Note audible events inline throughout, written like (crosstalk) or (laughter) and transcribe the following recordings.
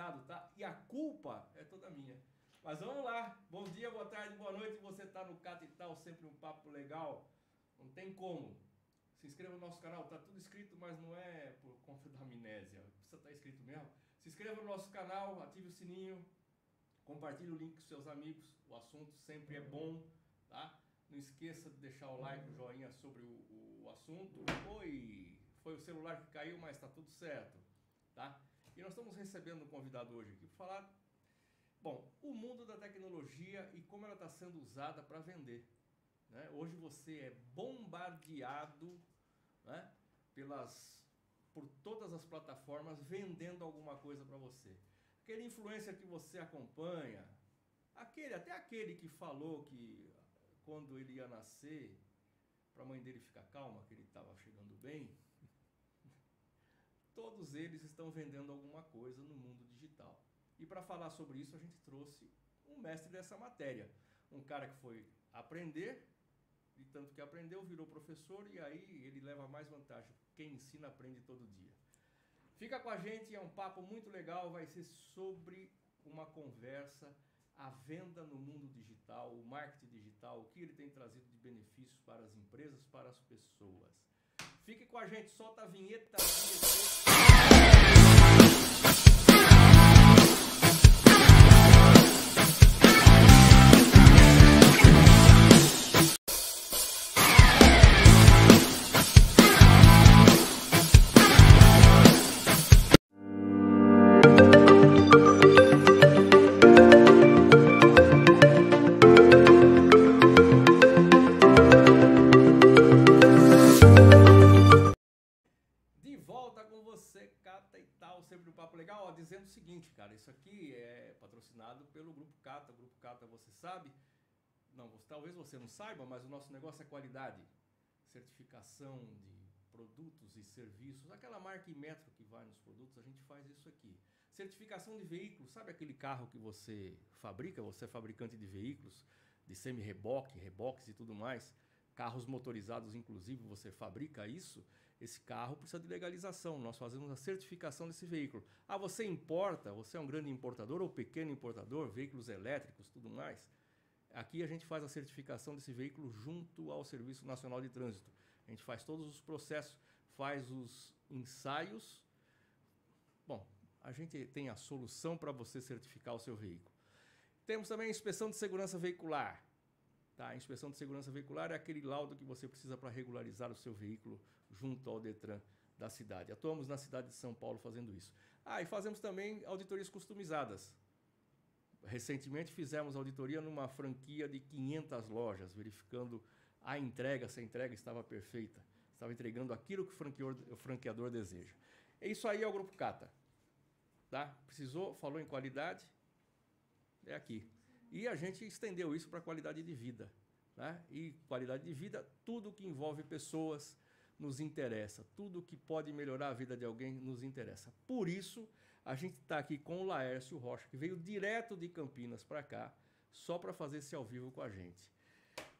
atrasado, tá? E a culpa é toda minha. Mas vamos lá. Bom dia, boa tarde, boa noite. Você tá no Cata e Tal, sempre um papo legal. Não tem como. Se inscreva no nosso canal, tá tudo escrito, mas não é por conta da amnésia. Precisa estar tá escrito mesmo. Se inscreva no nosso canal, ative o sininho, compartilhe o link com seus amigos. O assunto sempre é bom, tá? Não esqueça de deixar o like, o joinha sobre o, o assunto. Oi! Foi o celular que caiu, mas tá tudo certo, tá? E nós estamos recebendo um convidado hoje aqui para falar, bom, o mundo da tecnologia e como ela está sendo usada para vender. Né? Hoje você é bombardeado né, pelas, por todas as plataformas vendendo alguma coisa para você. Aquele influencer que você acompanha, aquele até aquele que falou que quando ele ia nascer, para a mãe dele ficar calma, que ele estava chegando bem, todos eles estão vendendo alguma coisa no mundo digital. E para falar sobre isso, a gente trouxe um mestre dessa matéria, um cara que foi aprender e tanto que aprendeu, virou professor e aí ele leva mais vantagem. Quem ensina aprende todo dia. Fica com a gente, é um papo muito legal, vai ser sobre uma conversa a venda no mundo digital, o marketing digital, o que ele tem trazido de benefícios para as empresas, para as pessoas. Fique com a gente, solta a vinheta. talvez você não saiba, mas o nosso negócio é qualidade, certificação de produtos e serviços, aquela marca e metro que vai nos produtos, a gente faz isso aqui. Certificação de veículos, sabe aquele carro que você fabrica, você é fabricante de veículos, de semi-reboque, reboques e tudo mais, carros motorizados inclusive, você fabrica isso, esse carro precisa de legalização, nós fazemos a certificação desse veículo. Ah, você importa, você é um grande importador ou pequeno importador, veículos elétricos, tudo mais, Aqui a gente faz a certificação desse veículo junto ao Serviço Nacional de Trânsito. A gente faz todos os processos, faz os ensaios. Bom, a gente tem a solução para você certificar o seu veículo. Temos também a inspeção de segurança veicular. Tá? A inspeção de segurança veicular é aquele laudo que você precisa para regularizar o seu veículo junto ao Detran da cidade. Atuamos na cidade de São Paulo fazendo isso. Ah, e fazemos também auditorias customizadas. Recentemente fizemos auditoria numa franquia de 500 lojas, verificando a entrega, se a entrega estava perfeita, estava entregando aquilo que o franqueador, o franqueador deseja. É isso aí é o Grupo Cata. Tá? Precisou, falou em qualidade, é aqui. E a gente estendeu isso para a qualidade de vida. Né? E qualidade de vida, tudo que envolve pessoas nos interessa. Tudo que pode melhorar a vida de alguém nos interessa. Por isso a gente está aqui com o Laércio Rocha, que veio direto de Campinas para cá, só para fazer esse ao vivo com a gente.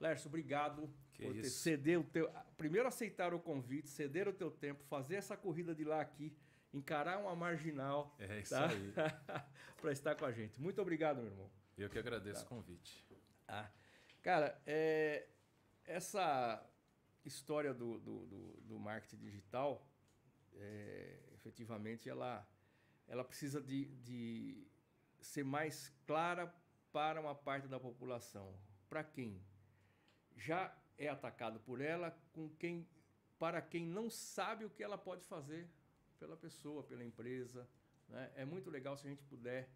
Laércio, obrigado que por ter cedido ceder o teu. Primeiro aceitar o convite, ceder o teu tempo, fazer essa corrida de lá aqui, encarar uma marginal. É tá? isso tá? aí. (laughs) para estar com a gente. Muito obrigado, meu irmão. Eu que agradeço tá. o convite. Ah, cara, é... essa história do, do, do, do marketing digital, é... efetivamente, ela ela precisa de, de ser mais clara para uma parte da população. Para quem já é atacado por ela, com quem, para quem não sabe o que ela pode fazer pela pessoa, pela empresa. Né? É muito legal se a gente puder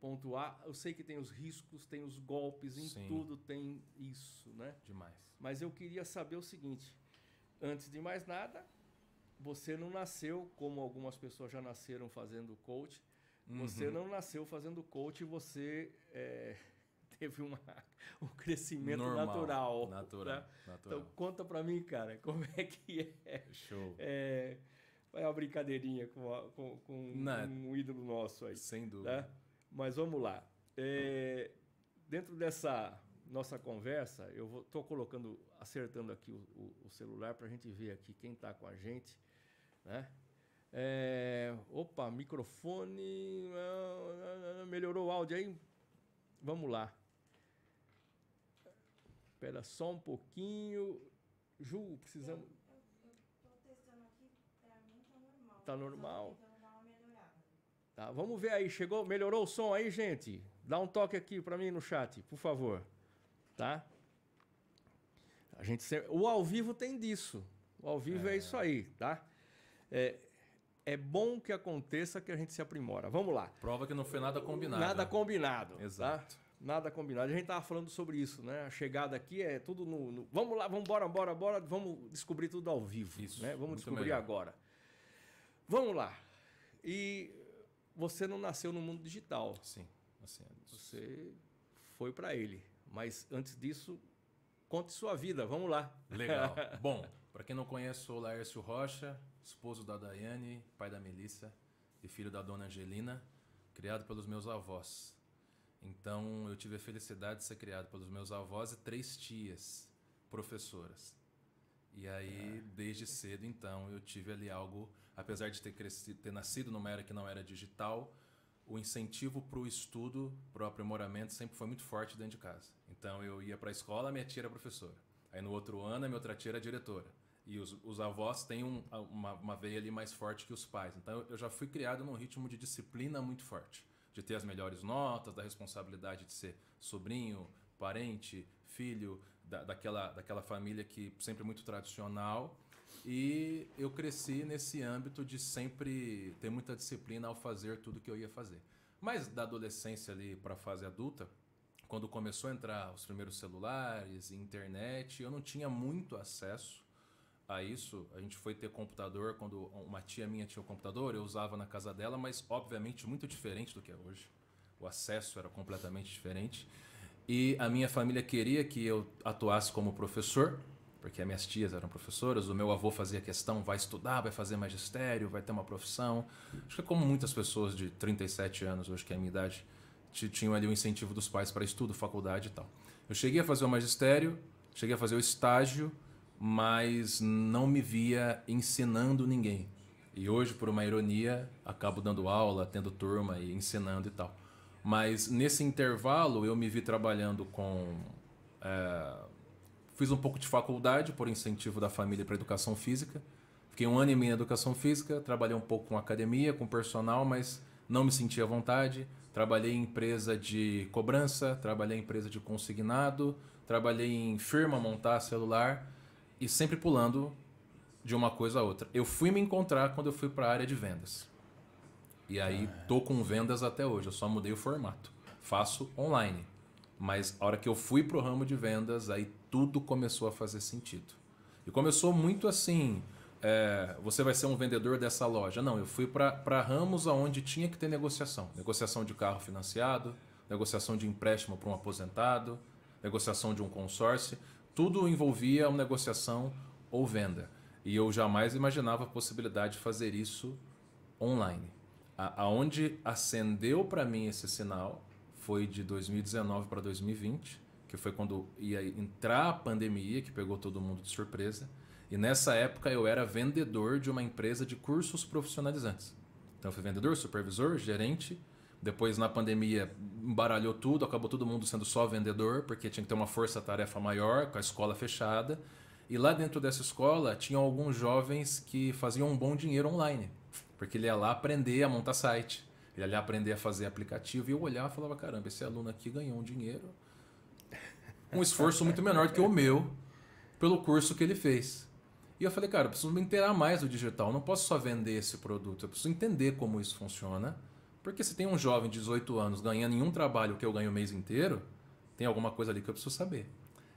pontuar. Eu sei que tem os riscos, tem os golpes, em Sim. tudo tem isso, né? Demais. Mas eu queria saber o seguinte: antes de mais nada, você não nasceu como algumas pessoas já nasceram fazendo coach. Você uhum. não nasceu fazendo coach, você é, (laughs) teve uma, um crescimento Normal, natural. Né? Natural, né? natural. Então conta para mim, cara, como é que é? Show. É, é uma brincadeirinha com, a, com, com é um ídolo nosso aí. Sem dúvida. Né? Mas vamos lá. É, dentro dessa nossa conversa, eu estou colocando, acertando aqui o, o, o celular para a gente ver aqui quem está com a gente né? É, opa, microfone. Ah, melhorou o áudio aí? Vamos lá. Espera só um pouquinho. Ju, precisamos. Eu, eu, eu testando aqui, pra mim tá normal. Tá normal. Tá, vamos ver aí. Chegou, melhorou o som aí, gente? Dá um toque aqui para mim no chat, por favor. Tá? A gente sempre... O ao vivo tem disso. O ao vivo é, é isso aí, tá? é, é bom que aconteça que a gente se aprimora. Vamos lá. Prova que não foi nada combinado. Nada combinado. Tá? Exato. Tá? Nada combinado. A gente estava falando sobre isso, né? A chegada aqui é tudo no. no... Vamos lá, vamos embora, bora, bora. Vamos descobrir tudo ao vivo. Isso. Né? Vamos descobrir melhor. agora. Vamos lá. E você não nasceu no mundo digital. Sim. Assim, é você foi para ele. Mas antes disso, conte sua vida. Vamos lá. Legal. (laughs) bom, para quem não conhece, sou Laércio Rocha esposo da Daiane, pai da Melissa e filho da dona Angelina, criado pelos meus avós. Então eu tive a felicidade de ser criado pelos meus avós e três tias professoras. E aí, é. desde cedo, então, eu tive ali algo, apesar de ter, crescido, ter nascido numa era que não era digital, o incentivo para o estudo, para o aprimoramento, sempre foi muito forte dentro de casa. Então, eu ia para a escola, minha tia era professora. Aí, no outro ano, a minha outra tia era diretora. E os, os avós têm um, uma, uma veia ali mais forte que os pais. Então eu já fui criado num ritmo de disciplina muito forte. De ter as melhores notas, da responsabilidade de ser sobrinho, parente, filho, da, daquela, daquela família que sempre muito tradicional. E eu cresci nesse âmbito de sempre ter muita disciplina ao fazer tudo que eu ia fazer. Mas da adolescência ali para a fase adulta, quando começou a entrar os primeiros celulares, internet, eu não tinha muito acesso a isso, a gente foi ter computador quando uma tia minha tinha o computador, eu usava na casa dela, mas obviamente muito diferente do que é hoje. O acesso era completamente diferente. E a minha família queria que eu atuasse como professor, porque as minhas tias eram professoras, o meu avô fazia questão, vai estudar, vai fazer magistério, vai ter uma profissão. Acho que como muitas pessoas de 37 anos hoje, que é a minha idade, tinham ali o um incentivo dos pais para estudo, faculdade e tal. Eu cheguei a fazer o magistério, cheguei a fazer o estágio, mas não me via ensinando ninguém. E hoje, por uma ironia, acabo dando aula, tendo turma e ensinando e tal. Mas nesse intervalo eu me vi trabalhando com. É, fiz um pouco de faculdade por incentivo da família para educação física. Fiquei um ano e meio em educação física, trabalhei um pouco com academia, com personal, mas não me sentia à vontade. Trabalhei em empresa de cobrança, trabalhei em empresa de consignado, trabalhei em firma montar celular e sempre pulando de uma coisa a outra. Eu fui me encontrar quando eu fui para a área de vendas. E aí ah. tô com vendas até hoje, eu só mudei o formato. Faço online. Mas a hora que eu fui pro ramo de vendas, aí tudo começou a fazer sentido. E começou muito assim, é, você vai ser um vendedor dessa loja. Não, eu fui para ramos aonde tinha que ter negociação. Negociação de carro financiado, negociação de empréstimo para um aposentado, negociação de um consórcio. Tudo envolvia uma negociação ou venda. E eu jamais imaginava a possibilidade de fazer isso online. A, aonde acendeu para mim esse sinal foi de 2019 para 2020, que foi quando ia entrar a pandemia, que pegou todo mundo de surpresa. E nessa época eu era vendedor de uma empresa de cursos profissionalizantes. Então eu fui vendedor, supervisor, gerente depois, na pandemia, embaralhou tudo, acabou todo mundo sendo só vendedor, porque tinha que ter uma força-tarefa maior, com a escola fechada. E lá dentro dessa escola, tinham alguns jovens que faziam um bom dinheiro online, porque ele ia lá aprender a montar site, ele ia lá aprender a fazer aplicativo, e eu olhava e falava: caramba, esse aluno aqui ganhou um dinheiro, um esforço muito menor do que o meu, pelo curso que ele fez. E eu falei, cara, eu preciso me inteirar mais do digital, eu não posso só vender esse produto, eu preciso entender como isso funciona porque se tem um jovem de 18 anos ganhando em um trabalho que eu ganho o mês inteiro, tem alguma coisa ali que eu preciso saber.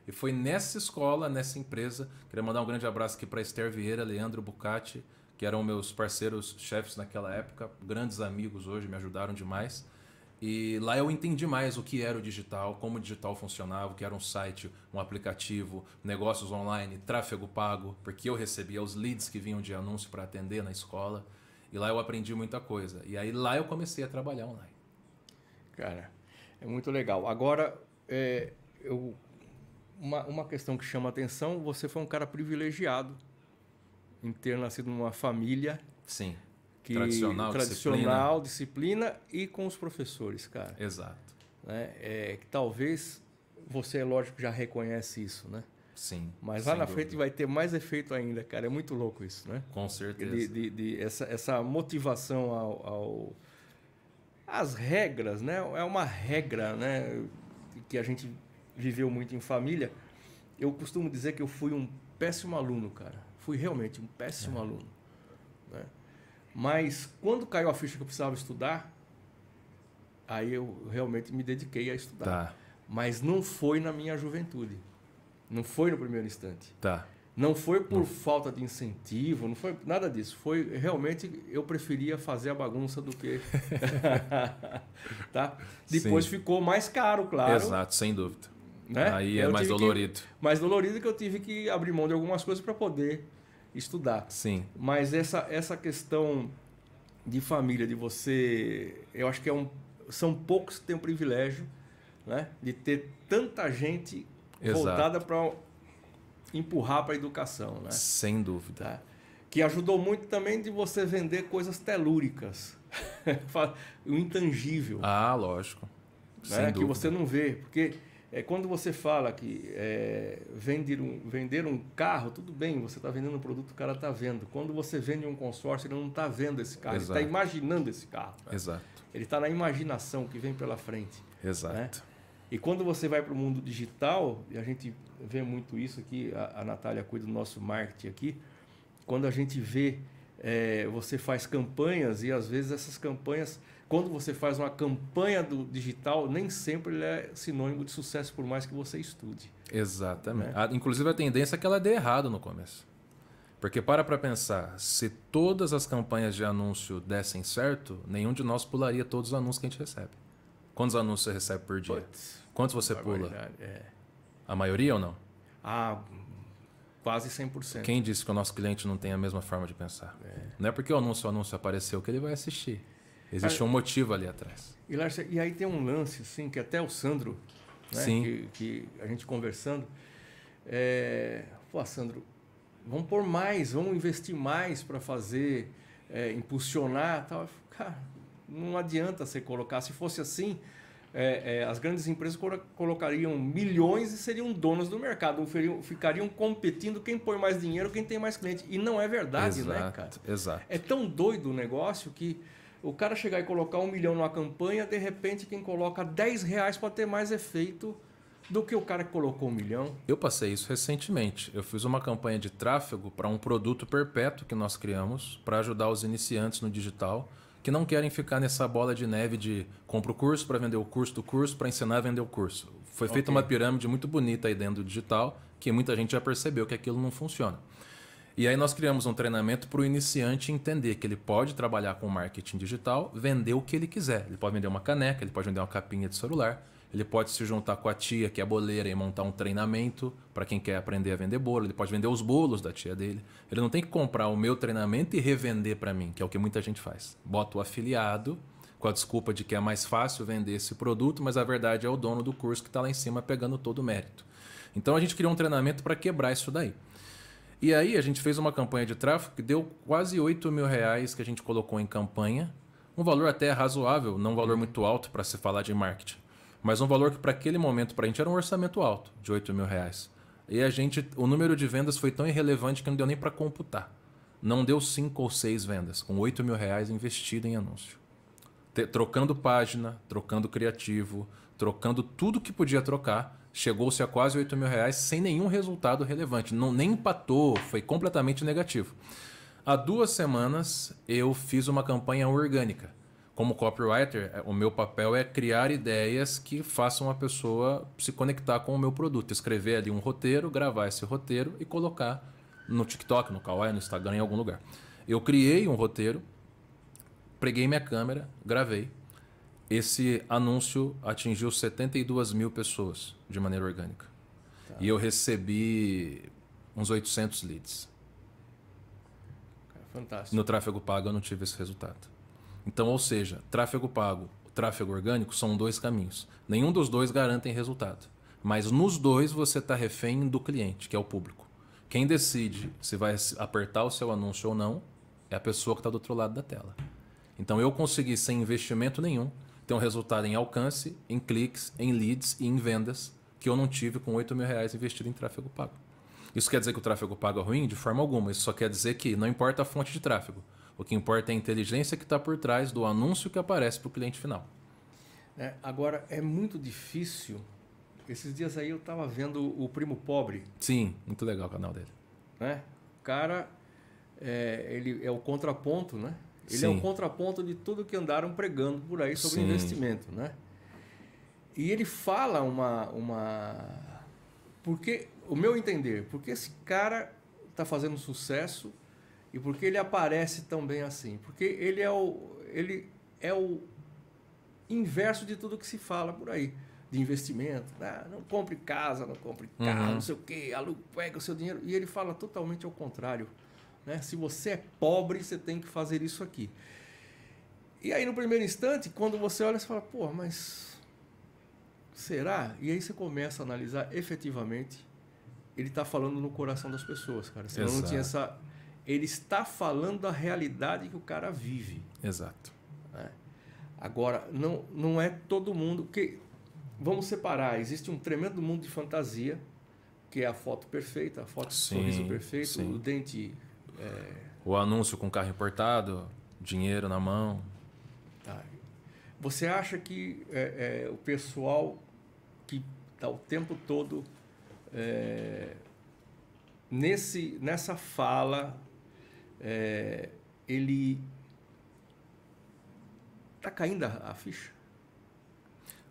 E foi nessa escola, nessa empresa, queria mandar um grande abraço aqui para Esther Vieira, Leandro Bucati, que eram meus parceiros chefes naquela época, grandes amigos hoje, me ajudaram demais. E lá eu entendi mais o que era o digital, como o digital funcionava, o que era um site, um aplicativo, negócios online, tráfego pago, porque eu recebia os leads que vinham de anúncio para atender na escola. E lá eu aprendi muita coisa. E aí lá eu comecei a trabalhar online. Cara, é muito legal. Agora, é, eu, uma, uma questão que chama atenção, você foi um cara privilegiado em ter nascido numa família. Sim. Que, tradicional, tradicional disciplina. disciplina. e com os professores, cara. Exato. Né? É, que talvez você, lógico, já reconhece isso, né? Sim. Mas lá na dúvida. frente vai ter mais efeito ainda, cara. É muito louco isso, né? Com certeza. De, de, de essa, essa motivação ao, ao. As regras, né? É uma regra, né? Que a gente viveu muito em família. Eu costumo dizer que eu fui um péssimo aluno, cara. Fui realmente um péssimo é. aluno. Né? Mas quando caiu a ficha que eu precisava estudar, aí eu realmente me dediquei a estudar. Tá. Mas não foi na minha juventude. Não foi no primeiro instante. Tá. Não foi por não. falta de incentivo, não foi nada disso. Foi realmente eu preferia fazer a bagunça do que. (laughs) tá? Depois Sim. ficou mais caro, claro. Exato, sem dúvida. Né? Aí é eu é mais dolorido. Que, mais dolorido que eu tive que abrir mão de algumas coisas para poder estudar. Sim. Mas essa, essa questão de família, de você. Eu acho que é um, são poucos que têm o privilégio né? de ter tanta gente voltada para empurrar para a educação, né? Sem dúvida. Tá? Que ajudou muito também de você vender coisas telúricas, (laughs) o intangível. Ah, lógico. Né? Que você não vê, porque é, quando você fala que é, vender, um, vender um carro, tudo bem, você está vendendo um produto, o cara está vendo. Quando você vende um consórcio, ele não está vendo esse carro, tá Exato. ele está imaginando esse carro. Exato. Ele está na imaginação que vem pela frente. Exato. Né? E quando você vai para o mundo digital, e a gente vê muito isso aqui, a, a Natália cuida do nosso marketing aqui, quando a gente vê, é, você faz campanhas e às vezes essas campanhas, quando você faz uma campanha do digital, nem sempre ele é sinônimo de sucesso, por mais que você estude. Exatamente. Né? A, ah, inclusive a tendência é que ela dê errado no começo. Porque para para pensar, se todas as campanhas de anúncio dessem certo, nenhum de nós pularia todos os anúncios que a gente recebe. Quantos anúncios você recebe por dia? Puts. Quantos você pula? É. A maioria ou não? Ah, quase 100%. Quem disse que o nosso cliente não tem a mesma forma de pensar? É. Não é porque o anúncio, o anúncio apareceu que ele vai assistir. Existe ah, um motivo ali atrás. E, Larsa, e aí tem um lance, assim, que até o Sandro, né, que, que, a gente conversando, é, pô, Sandro, vamos por mais, vamos investir mais para fazer, é, impulsionar tal. Cara, não adianta você colocar. Se fosse assim, é, é, as grandes empresas colocariam milhões e seriam donos do mercado, ficariam competindo quem põe mais dinheiro, quem tem mais cliente. E não é verdade, né, exato, né, cara? Exato. É tão doido o negócio que o cara chegar e colocar um milhão numa campanha, de repente quem coloca 10 reais pode ter mais efeito do que o cara que colocou um milhão. Eu passei isso recentemente. Eu fiz uma campanha de tráfego para um produto perpétuo que nós criamos para ajudar os iniciantes no digital que não querem ficar nessa bola de neve de compra o curso para vender o curso do curso para ensinar a vender o curso. Foi okay. feita uma pirâmide muito bonita aí dentro do digital, que muita gente já percebeu que aquilo não funciona. E aí nós criamos um treinamento para o iniciante entender que ele pode trabalhar com marketing digital, vender o que ele quiser. Ele pode vender uma caneca, ele pode vender uma capinha de celular, ele pode se juntar com a tia, que é boleira, e montar um treinamento para quem quer aprender a vender bolo. Ele pode vender os bolos da tia dele. Ele não tem que comprar o meu treinamento e revender para mim, que é o que muita gente faz. Bota o afiliado com a desculpa de que é mais fácil vender esse produto, mas a verdade é o dono do curso que está lá em cima pegando todo o mérito. Então a gente criou um treinamento para quebrar isso daí. E aí a gente fez uma campanha de tráfego que deu quase 8 mil reais que a gente colocou em campanha. Um valor até razoável, não um valor muito alto para se falar de marketing mas um valor que para aquele momento para a gente era um orçamento alto, de 8 mil reais. E a gente, o número de vendas foi tão irrelevante que não deu nem para computar. Não deu cinco ou seis vendas, com 8 mil reais investido em anúncio. trocando página, trocando criativo, trocando tudo que podia trocar, chegou-se a quase 8 mil reais sem nenhum resultado relevante. Não, nem empatou, foi completamente negativo. Há duas semanas eu fiz uma campanha orgânica como copywriter, é, o meu papel é criar ideias que façam a pessoa se conectar com o meu produto, escrever ali um roteiro, gravar esse roteiro e colocar no TikTok, no Kawaii, no Instagram, em algum lugar. Eu criei um roteiro, preguei minha câmera, gravei. Esse anúncio atingiu 72 mil pessoas de maneira orgânica. Tá. E eu recebi uns 800 leads. Fantástico. No tráfego pago eu não tive esse resultado. Então, ou seja, tráfego pago, tráfego orgânico são dois caminhos. Nenhum dos dois garantem resultado. Mas nos dois você está refém do cliente, que é o público. Quem decide se vai apertar o seu anúncio ou não é a pessoa que está do outro lado da tela. Então eu consegui, sem investimento nenhum, ter um resultado em alcance, em cliques, em leads e em vendas que eu não tive com 8 mil reais investido em tráfego pago. Isso quer dizer que o tráfego pago é ruim? De forma alguma. Isso só quer dizer que não importa a fonte de tráfego. O que importa é a inteligência que está por trás do anúncio que aparece para o cliente final. É, agora, é muito difícil. Esses dias aí eu estava vendo o Primo Pobre. Sim, muito legal o canal dele. Né? O cara é, ele é o contraponto, né? Ele Sim. é o contraponto de tudo que andaram pregando por aí sobre Sim. investimento, né? E ele fala uma, uma... Porque, o meu entender, porque esse cara está fazendo sucesso e por que ele aparece tão bem assim? Porque ele é o, ele é o inverso de tudo que se fala por aí. De investimento, né? não compre casa, não compre carro, uhum. não sei o quê, aluga, pega o seu dinheiro. E ele fala totalmente ao contrário. Né? Se você é pobre, você tem que fazer isso aqui. E aí, no primeiro instante, quando você olha, você fala, pô, mas será? E aí você começa a analisar efetivamente, ele está falando no coração das pessoas, cara. Senão Exato. não tinha essa ele está falando da realidade que o cara vive. Exato. Né? Agora, não, não é todo mundo que. Vamos separar. Existe um tremendo mundo de fantasia, que é a foto perfeita, a foto sim, sorriso perfeito, sim. o dente. É... O anúncio com carro importado, dinheiro na mão. Tá. Você acha que é, é, o pessoal que está o tempo todo é, nesse, nessa fala é, ele está caindo a, a, ficha.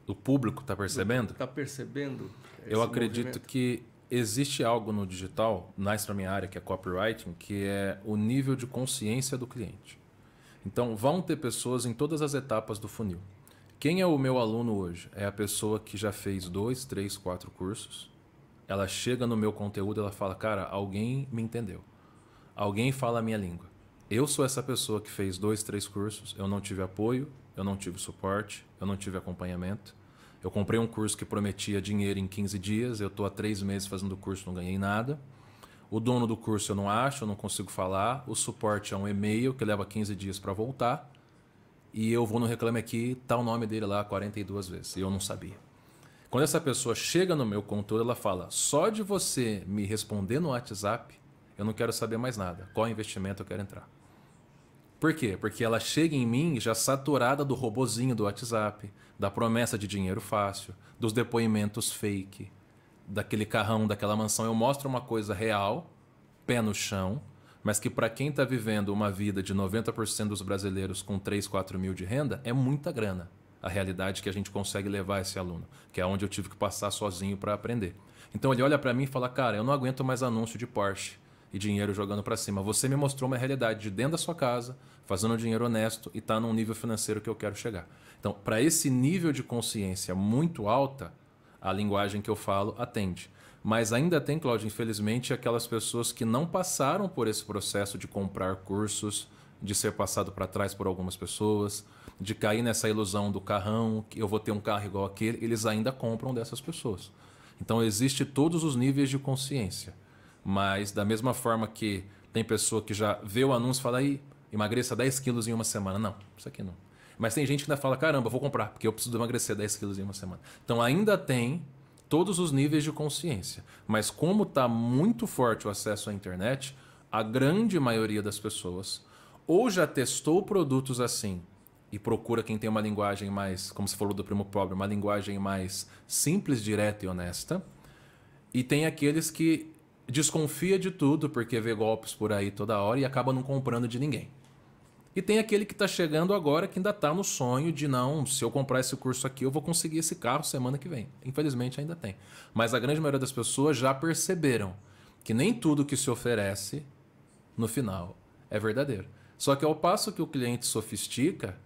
O público está percebendo? Está percebendo. Eu acredito movimento? que existe algo no digital, mais para minha área, que é copywriting, que é o nível de consciência do cliente. Então, vão ter pessoas em todas as etapas do funil. Quem é o meu aluno hoje? É a pessoa que já fez dois, três, quatro cursos. Ela chega no meu conteúdo, ela fala, cara, alguém me entendeu. Alguém fala a minha língua. Eu sou essa pessoa que fez dois, três cursos, eu não tive apoio, eu não tive suporte, eu não tive acompanhamento. Eu comprei um curso que prometia dinheiro em 15 dias, eu estou há três meses fazendo o curso, não ganhei nada. O dono do curso eu não acho, eu não consigo falar. O suporte é um e-mail que leva 15 dias para voltar. E eu vou no Reclame Aqui, tá o nome dele lá 42 vezes, e eu não sabia. Quando essa pessoa chega no meu conteúdo, ela fala: só de você me responder no WhatsApp, eu não quero saber mais nada. Qual investimento eu quero entrar? Por quê? Porque ela chega em mim já saturada do robozinho do WhatsApp, da promessa de dinheiro fácil, dos depoimentos fake, daquele carrão, daquela mansão. Eu mostro uma coisa real, pé no chão, mas que para quem está vivendo uma vida de 90% dos brasileiros com 3, 4 mil de renda, é muita grana a realidade que a gente consegue levar esse aluno, que é onde eu tive que passar sozinho para aprender. Então ele olha para mim e fala: "Cara, eu não aguento mais anúncio de Porsche e dinheiro jogando para cima. Você me mostrou uma realidade de dentro da sua casa, fazendo um dinheiro honesto e está num nível financeiro que eu quero chegar. Então, para esse nível de consciência muito alta, a linguagem que eu falo atende. Mas ainda tem, Cláudio, infelizmente, aquelas pessoas que não passaram por esse processo de comprar cursos, de ser passado para trás por algumas pessoas, de cair nessa ilusão do carrão, que eu vou ter um carro igual aquele, eles ainda compram dessas pessoas. Então existe todos os níveis de consciência. Mas da mesma forma que tem pessoa que já vê o anúncio e fala, aí, emagreça 10 quilos em uma semana. Não, isso aqui não. Mas tem gente que ainda fala, caramba, vou comprar, porque eu preciso emagrecer 10 quilos em uma semana. Então ainda tem todos os níveis de consciência. Mas como está muito forte o acesso à internet, a grande maioria das pessoas ou já testou produtos assim e procura quem tem uma linguagem mais, como se falou do primo pobre, uma linguagem mais simples, direta e honesta. E tem aqueles que desconfia de tudo porque vê golpes por aí toda hora e acaba não comprando de ninguém. E tem aquele que está chegando agora que ainda está no sonho de não, se eu comprar esse curso aqui, eu vou conseguir esse carro semana que vem. Infelizmente ainda tem. Mas a grande maioria das pessoas já perceberam que nem tudo que se oferece no final é verdadeiro. Só que ao passo que o cliente sofistica,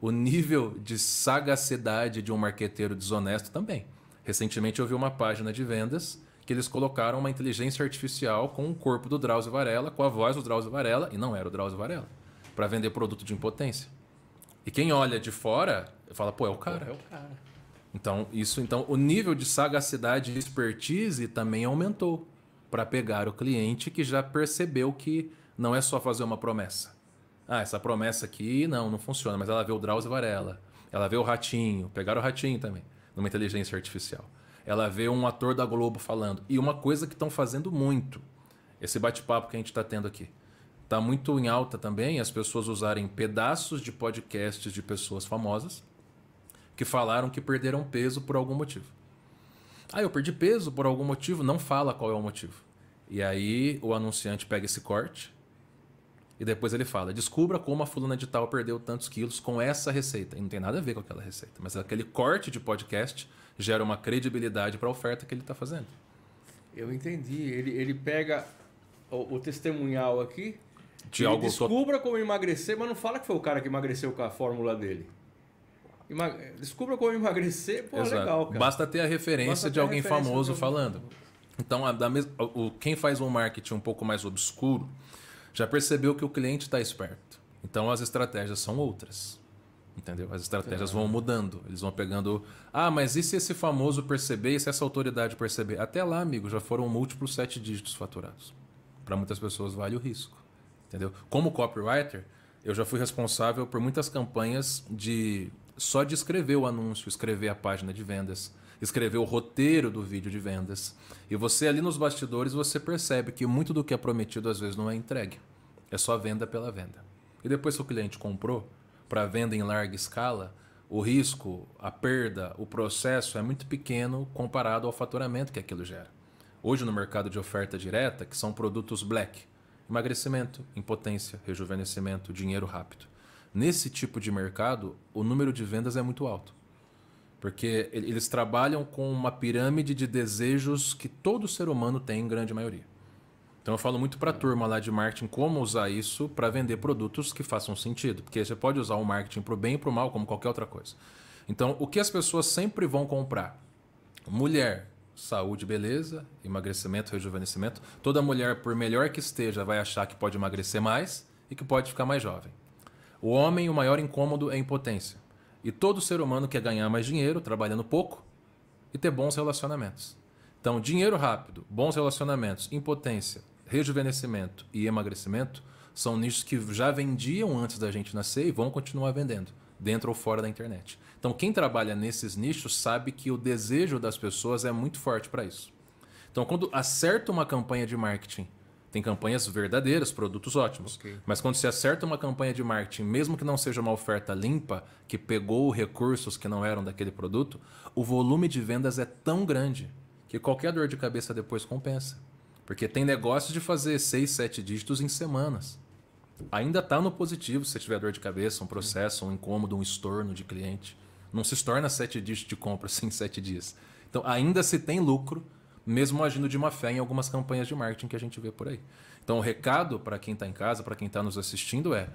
o nível de sagacidade de um marqueteiro desonesto também. Recentemente eu vi uma página de vendas que eles colocaram uma inteligência artificial com o corpo do Drauzio Varela, com a voz do Drauzio Varela, e não era o Drauzio Varela, para vender produto de impotência. E quem olha de fora fala, pô, é o cara. Pô, é o cara. Então, isso, então, o nível de sagacidade e expertise também aumentou para pegar o cliente que já percebeu que não é só fazer uma promessa. Ah, essa promessa aqui não, não funciona, mas ela vê o Drauzio Varela, ela vê o ratinho, pegaram o ratinho também, numa inteligência artificial ela vê um ator da Globo falando. E uma coisa que estão fazendo muito, esse bate-papo que a gente está tendo aqui. Está muito em alta também as pessoas usarem pedaços de podcasts de pessoas famosas que falaram que perderam peso por algum motivo. Ah, eu perdi peso por algum motivo, não fala qual é o motivo. E aí o anunciante pega esse corte e depois ele fala: descubra como a fulana de tal perdeu tantos quilos com essa receita. E não tem nada a ver com aquela receita, mas é aquele corte de podcast gera uma credibilidade para a oferta que ele está fazendo. Eu entendi. Ele, ele pega o, o testemunhal aqui, de ele descubra como emagrecer, mas não fala que foi o cara que emagreceu com a fórmula dele. Emag... Descubra como emagrecer, pô, Exato. legal, cara. Basta ter a referência ter de alguém referência famoso falando. Então, a, da mes... o, quem faz um marketing um pouco mais obscuro já percebeu que o cliente está esperto. Então, as estratégias são outras. Entendeu? As estratégias vão mudando, eles vão pegando. Ah, mas e se esse famoso perceber, e se essa autoridade perceber? Até lá, amigo, já foram múltiplos sete dígitos faturados. Para muitas pessoas vale o risco. Entendeu? Como copywriter, eu já fui responsável por muitas campanhas de só de escrever o anúncio, escrever a página de vendas, escrever o roteiro do vídeo de vendas. E você ali nos bastidores, você percebe que muito do que é prometido às vezes não é entregue. É só venda pela venda. E depois que o cliente comprou, para venda em larga escala, o risco, a perda, o processo é muito pequeno comparado ao faturamento que aquilo gera. Hoje, no mercado de oferta direta, que são produtos black, emagrecimento, impotência, rejuvenescimento, dinheiro rápido. Nesse tipo de mercado, o número de vendas é muito alto. Porque eles trabalham com uma pirâmide de desejos que todo ser humano tem em grande maioria. Então eu falo muito para a turma lá de marketing como usar isso para vender produtos que façam sentido, porque você pode usar o marketing para o bem e para o mal, como qualquer outra coisa. Então, o que as pessoas sempre vão comprar? Mulher, saúde, beleza, emagrecimento, rejuvenescimento. Toda mulher, por melhor que esteja, vai achar que pode emagrecer mais e que pode ficar mais jovem. O homem, o maior incômodo é impotência. E todo ser humano quer ganhar mais dinheiro, trabalhando pouco e ter bons relacionamentos. Então, dinheiro rápido, bons relacionamentos, impotência, rejuvenescimento e emagrecimento são nichos que já vendiam antes da gente nascer e vão continuar vendendo, dentro ou fora da internet. Então, quem trabalha nesses nichos sabe que o desejo das pessoas é muito forte para isso. Então, quando acerta uma campanha de marketing, tem campanhas verdadeiras, produtos ótimos. Okay. Mas quando se acerta uma campanha de marketing, mesmo que não seja uma oferta limpa, que pegou recursos que não eram daquele produto, o volume de vendas é tão grande que qualquer dor de cabeça depois compensa. Porque tem negócio de fazer 6, 7 dígitos em semanas. Ainda está no positivo se tiver dor de cabeça, um processo, um incômodo, um estorno de cliente. Não se torna 7 dígitos de compra (laughs) em 7 dias. Então ainda se tem lucro, mesmo agindo de má fé em algumas campanhas de marketing que a gente vê por aí. Então o recado para quem está em casa, para quem está nos assistindo é: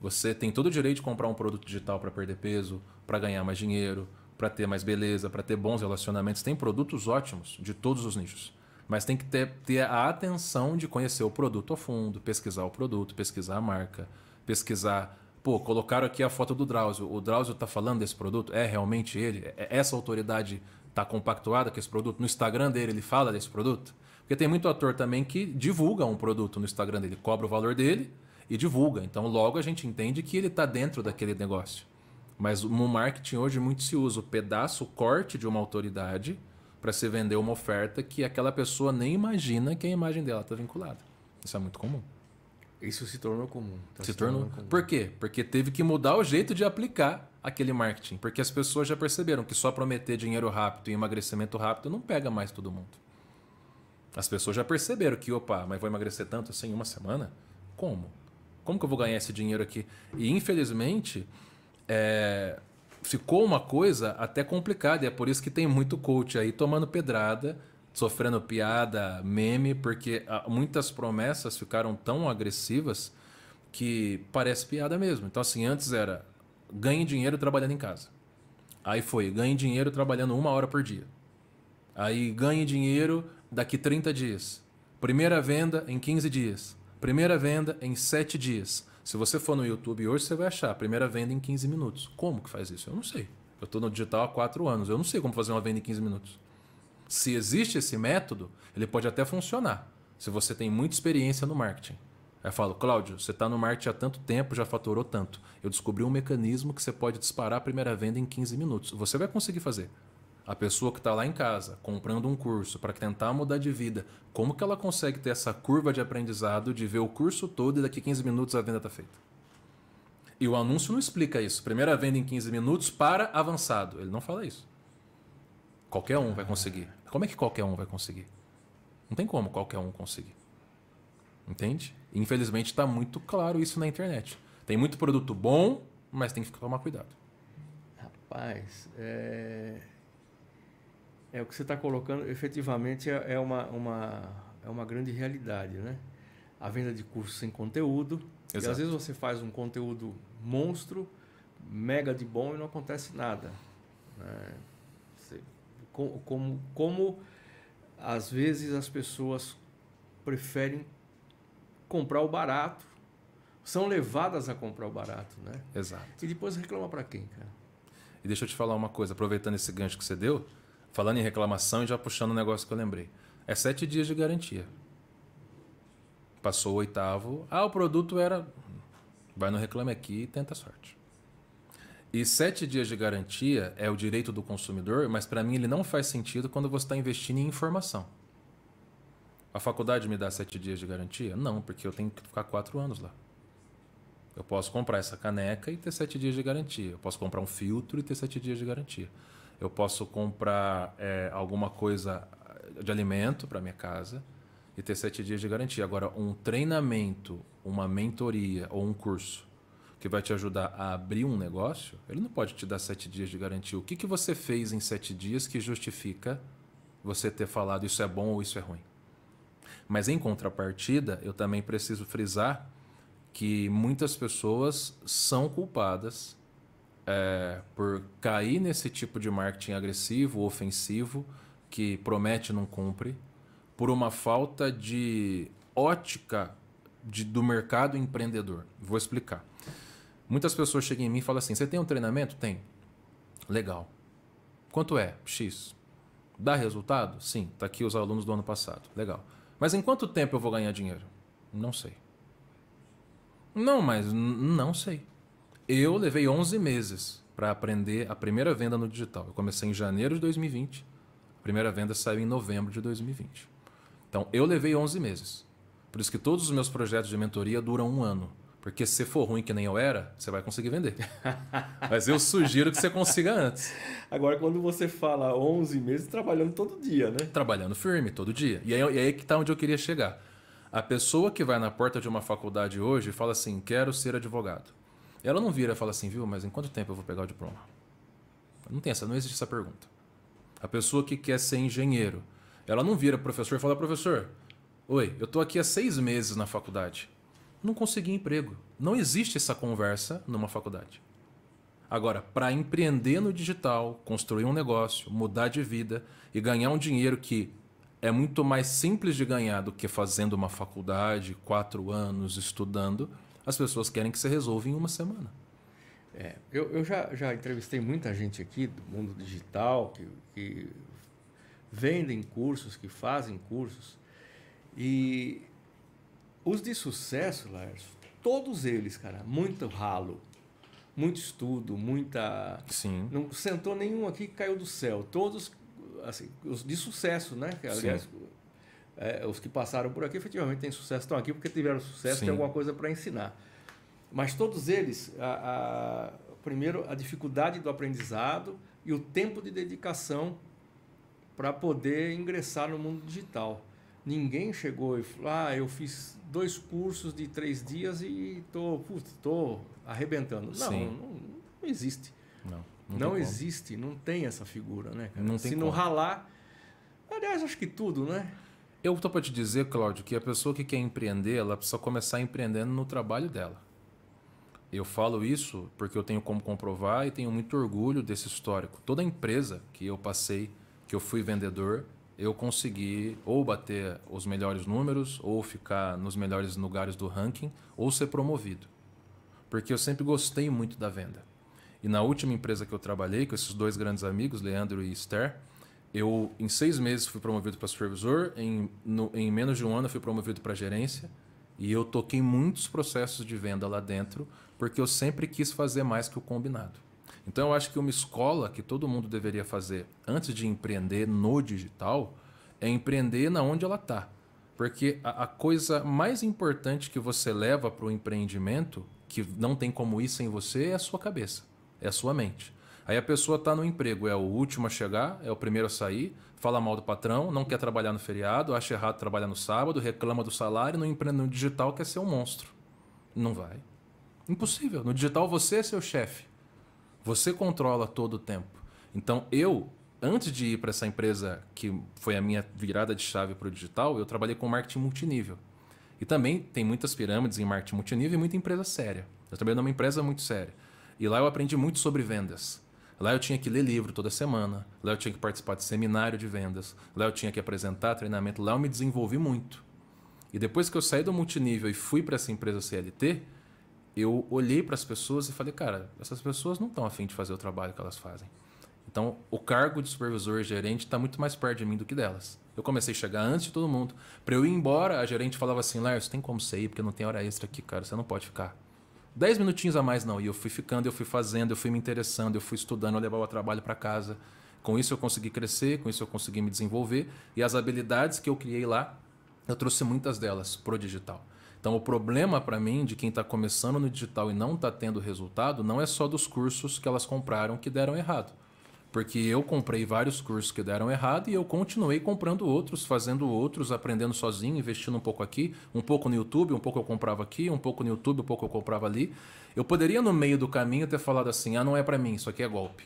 você tem todo o direito de comprar um produto digital para perder peso, para ganhar mais dinheiro, para ter mais beleza, para ter bons relacionamentos. Tem produtos ótimos de todos os nichos. Mas tem que ter, ter a atenção de conhecer o produto a fundo, pesquisar o produto, pesquisar a marca, pesquisar. Pô, colocaram aqui a foto do Drauzio. O Drauzio está falando desse produto? É realmente ele? É, é essa autoridade está compactuada com esse produto? No Instagram dele ele fala desse produto? Porque tem muito ator também que divulga um produto no Instagram dele, cobra o valor dele e divulga. Então logo a gente entende que ele está dentro daquele negócio. Mas no marketing hoje muito se usa o pedaço, o corte de uma autoridade para se vender uma oferta que aquela pessoa nem imagina que a imagem dela está vinculada. Isso é muito comum. Isso se tornou comum. Tá se, se, tornou. tornou comum. Por quê? Porque teve que mudar o jeito de aplicar aquele marketing. Porque as pessoas já perceberam que só prometer dinheiro rápido e emagrecimento rápido não pega mais todo mundo. As pessoas já perceberam que, opa, mas vou emagrecer tanto assim em uma semana? Como? Como que eu vou ganhar esse dinheiro aqui? E infelizmente, é, ficou uma coisa até complicada, e é por isso que tem muito coach aí tomando pedrada, sofrendo piada, meme, porque ah, muitas promessas ficaram tão agressivas que parece piada mesmo. Então, assim, antes era ganhe dinheiro trabalhando em casa. Aí foi, ganhe dinheiro trabalhando uma hora por dia. Aí ganhe dinheiro daqui 30 dias. Primeira venda em 15 dias. Primeira venda em 7 dias. Se você for no YouTube hoje, você vai achar primeira venda em 15 minutos. Como que faz isso? Eu não sei. Eu estou no digital há quatro anos. Eu não sei como fazer uma venda em 15 minutos. Se existe esse método, ele pode até funcionar. Se você tem muita experiência no marketing. Aí eu falo, Cláudio, você está no marketing há tanto tempo, já faturou tanto. Eu descobri um mecanismo que você pode disparar a primeira venda em 15 minutos. Você vai conseguir fazer. A pessoa que está lá em casa comprando um curso para tentar mudar de vida, como que ela consegue ter essa curva de aprendizado de ver o curso todo e daqui 15 minutos a venda está feita? E o anúncio não explica isso. Primeira venda em 15 minutos para avançado. Ele não fala isso. Qualquer um vai conseguir. Como é que qualquer um vai conseguir? Não tem como qualquer um conseguir. Entende? Infelizmente está muito claro isso na internet. Tem muito produto bom, mas tem que tomar cuidado. Rapaz, é é, o que você está colocando efetivamente é, é, uma, uma, é uma grande realidade, né? A venda de cursos sem conteúdo. Exato. E às vezes você faz um conteúdo monstro, mega de bom e não acontece nada. Né? Você, como, como, como às vezes as pessoas preferem comprar o barato, são levadas a comprar o barato, né? Exato. E depois reclama para quem, cara? E deixa eu te falar uma coisa, aproveitando esse gancho que você deu, Falando em reclamação e já puxando o negócio que eu lembrei. É sete dias de garantia. Passou o oitavo. Ah, o produto era. Vai no Reclame Aqui e tenta a sorte. E sete dias de garantia é o direito do consumidor, mas para mim ele não faz sentido quando você está investindo em informação. A faculdade me dá sete dias de garantia? Não, porque eu tenho que ficar quatro anos lá. Eu posso comprar essa caneca e ter sete dias de garantia. Eu posso comprar um filtro e ter sete dias de garantia eu posso comprar é, alguma coisa eh, de alimento para minha casa e ter sete dias de garantia. Agora, um treinamento, uma mentoria ou um curso que vai te ajudar a abrir um negócio, ele não pode te dar sete dias de garantia. O que, que você fez em sete dias que justifica você ter falado isso é bom ou isso é ruim? Mas em contrapartida, eu também preciso frisar que muitas pessoas são culpadas é, por cair nesse tipo de marketing agressivo, ofensivo, que promete e não cumpre, por uma falta de ótica de, do mercado empreendedor. Vou explicar. Muitas pessoas chegam em mim e falam assim: você tem um treinamento? Tem. Legal. Quanto é? X. Dá resultado? Sim. Está aqui os alunos do ano passado. Legal. Mas em quanto tempo eu vou ganhar dinheiro? Não sei. Não, mas não sei. Eu levei 11 meses para aprender a primeira venda no digital. Eu comecei em janeiro de 2020, a primeira venda saiu em novembro de 2020. Então, eu levei 11 meses. Por isso que todos os meus projetos de mentoria duram um ano. Porque se for ruim que nem eu era, você vai conseguir vender. (laughs) Mas eu sugiro que você consiga antes. Agora, quando você fala 11 meses, trabalhando todo dia, né? Trabalhando firme, todo dia. E aí, e aí que está onde eu queria chegar. A pessoa que vai na porta de uma faculdade hoje e fala assim: quero ser advogado. Ela não vira e fala assim, viu, mas em quanto tempo eu vou pegar o diploma? Não tem essa, não existe essa pergunta. A pessoa que quer ser engenheiro, ela não vira professor e fala, professor, oi, eu tô aqui há seis meses na faculdade. Não consegui emprego. Não existe essa conversa numa faculdade. Agora, para empreender no digital, construir um negócio, mudar de vida e ganhar um dinheiro que é muito mais simples de ganhar do que fazendo uma faculdade, quatro anos estudando, as pessoas querem que você resolva em uma semana. É, eu, eu já, já entrevistei muita gente aqui do mundo digital que, que vendem cursos, que fazem cursos. E os de sucesso, Lars, todos eles, cara, muito ralo, muito estudo, muita. Sim. Não sentou nenhum aqui que caiu do céu. Todos, assim, os de sucesso, né? Aliás, Sim é, os que passaram por aqui efetivamente têm sucesso, estão aqui porque tiveram sucesso, Sim. tem alguma coisa para ensinar. Mas todos eles, a, a, primeiro, a dificuldade do aprendizado e o tempo de dedicação para poder ingressar no mundo digital. Ninguém chegou e falou: ah, eu fiz dois cursos de três dias e tô, putz, tô arrebentando. Não, não, não, existe. Não, não, não existe, como. não tem essa figura, né? Cara? Não Se não ralar. Aliás, acho que tudo, né? Eu estou para te dizer, Cláudio, que a pessoa que quer empreender, ela precisa começar empreendendo no trabalho dela. Eu falo isso porque eu tenho como comprovar e tenho muito orgulho desse histórico. Toda empresa que eu passei, que eu fui vendedor, eu consegui ou bater os melhores números, ou ficar nos melhores lugares do ranking, ou ser promovido. Porque eu sempre gostei muito da venda. E na última empresa que eu trabalhei, com esses dois grandes amigos, Leandro e Esther, eu, em seis meses, fui promovido para supervisor, em, no, em menos de um ano, fui promovido para gerência. E eu toquei muitos processos de venda lá dentro, porque eu sempre quis fazer mais que o combinado. Então, eu acho que uma escola que todo mundo deveria fazer antes de empreender no digital é empreender na onde ela está. Porque a, a coisa mais importante que você leva para o empreendimento, que não tem como ir sem você, é a sua cabeça, é a sua mente. Aí a pessoa está no emprego, é o último a chegar, é o primeiro a sair, fala mal do patrão, não quer trabalhar no feriado, acha errado trabalhar no sábado, reclama do salário, no empreendedor digital quer ser um monstro. Não vai. Impossível. No digital você é seu chefe. Você controla todo o tempo. Então eu, antes de ir para essa empresa que foi a minha virada de chave para o digital, eu trabalhei com marketing multinível. E também tem muitas pirâmides em marketing multinível e muita empresa séria. Eu trabalhei numa empresa muito séria. E lá eu aprendi muito sobre vendas. Lá eu tinha que ler livro toda semana, lá eu tinha que participar de seminário de vendas, lá eu tinha que apresentar treinamento, lá eu me desenvolvi muito. E depois que eu saí do multinível e fui para essa empresa CLT, eu olhei para as pessoas e falei, cara, essas pessoas não estão afim de fazer o trabalho que elas fazem. Então, o cargo de supervisor e gerente está muito mais perto de mim do que delas. Eu comecei a chegar antes de todo mundo. Para eu ir embora, a gerente falava assim: Lars, tem como sair, porque não tem hora extra aqui, cara, você não pode ficar. 10 minutinhos a mais não. E eu fui ficando, eu fui fazendo, eu fui me interessando, eu fui estudando, eu levava o trabalho para casa. Com isso eu consegui crescer, com isso eu consegui me desenvolver e as habilidades que eu criei lá, eu trouxe muitas delas pro digital. Então o problema para mim de quem está começando no digital e não está tendo resultado não é só dos cursos que elas compraram que deram errado. Porque eu comprei vários cursos que deram errado e eu continuei comprando outros, fazendo outros, aprendendo sozinho, investindo um pouco aqui, um pouco no YouTube, um pouco eu comprava aqui, um pouco no YouTube, um pouco eu comprava ali. Eu poderia, no meio do caminho, ter falado assim: ah, não é para mim, isso aqui é golpe.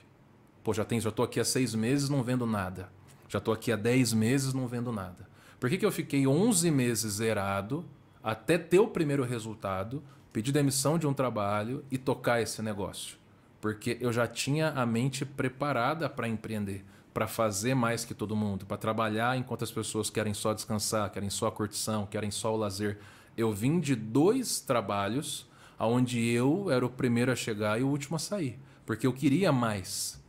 Pô, já, tem, já tô aqui há seis meses, não vendo nada. Já tô aqui há dez meses, não vendo nada. Por que, que eu fiquei 11 meses zerado até ter o primeiro resultado, pedir demissão de um trabalho e tocar esse negócio? porque eu já tinha a mente preparada para empreender, para fazer mais que todo mundo, para trabalhar enquanto as pessoas querem só descansar, querem só a curtição, querem só o lazer. Eu vim de dois trabalhos onde eu era o primeiro a chegar e o último a sair, porque eu queria mais.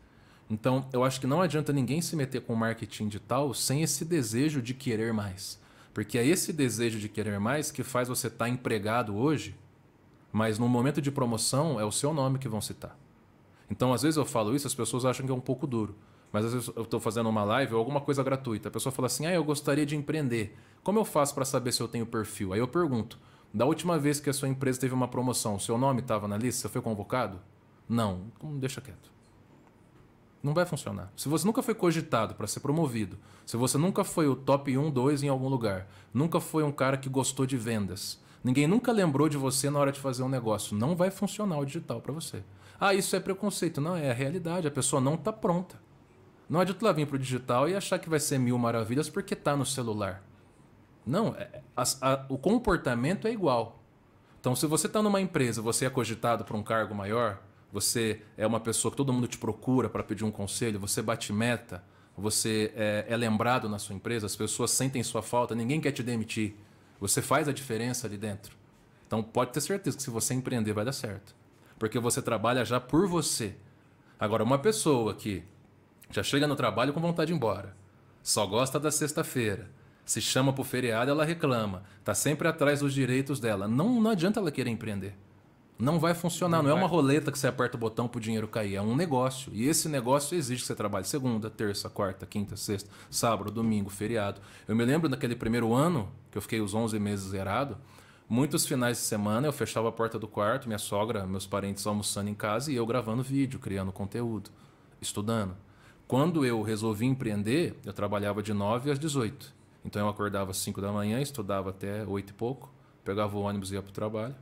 Então, eu acho que não adianta ninguém se meter com marketing digital sem esse desejo de querer mais. Porque é esse desejo de querer mais que faz você estar tá empregado hoje, mas no momento de promoção é o seu nome que vão citar. Então, às vezes eu falo isso, as pessoas acham que é um pouco duro. Mas às vezes eu estou fazendo uma live ou alguma coisa gratuita. A pessoa fala assim: ah, eu gostaria de empreender. Como eu faço para saber se eu tenho perfil? Aí eu pergunto: da última vez que a sua empresa teve uma promoção, seu nome estava na lista? Você foi convocado? Não. Então, deixa quieto. Não vai funcionar. Se você nunca foi cogitado para ser promovido, se você nunca foi o top 1, 2 em algum lugar, nunca foi um cara que gostou de vendas, ninguém nunca lembrou de você na hora de fazer um negócio, não vai funcionar o digital para você. Ah, isso é preconceito. Não, é a realidade. A pessoa não está pronta. Não adianta ela vir para o digital e achar que vai ser mil maravilhas porque está no celular. Não, é, a, a, o comportamento é igual. Então, se você está numa empresa, você é cogitado para um cargo maior, você é uma pessoa que todo mundo te procura para pedir um conselho, você bate meta, você é, é, lembrado na sua empresa, as pessoas sentem sua falta, ninguém quer te demitir. Você faz a diferença ali dentro. Então, pode ter certeza que se você empreender, vai dar certo porque você trabalha já por você. Agora, uma pessoa que já chega no trabalho com vontade de ir embora, só gosta da sexta-feira, se chama o feriado, ela reclama, tá sempre atrás dos direitos dela. Não, não adianta ela querer empreender. Não vai funcionar, não, não é vai. é uma roleta que você aperta o botão para o dinheiro cair, é um negócio. E esse negócio exige que você trabalhe segunda, terça, quarta, quinta, sexta, sábado, domingo, feriado. Eu me lembro daquele primeiro ano, que eu fiquei os 11 meses zerado, Muitos finais de semana eu fechava a porta do quarto, minha sogra, meus parentes almoçando em casa e eu gravando vídeo, criando conteúdo, estudando. Quando eu resolvi empreender, eu trabalhava de 9 às 18. Então eu acordava às 5 da manhã, estudava até 8 e pouco, pegava o ônibus e ia para o trabalho.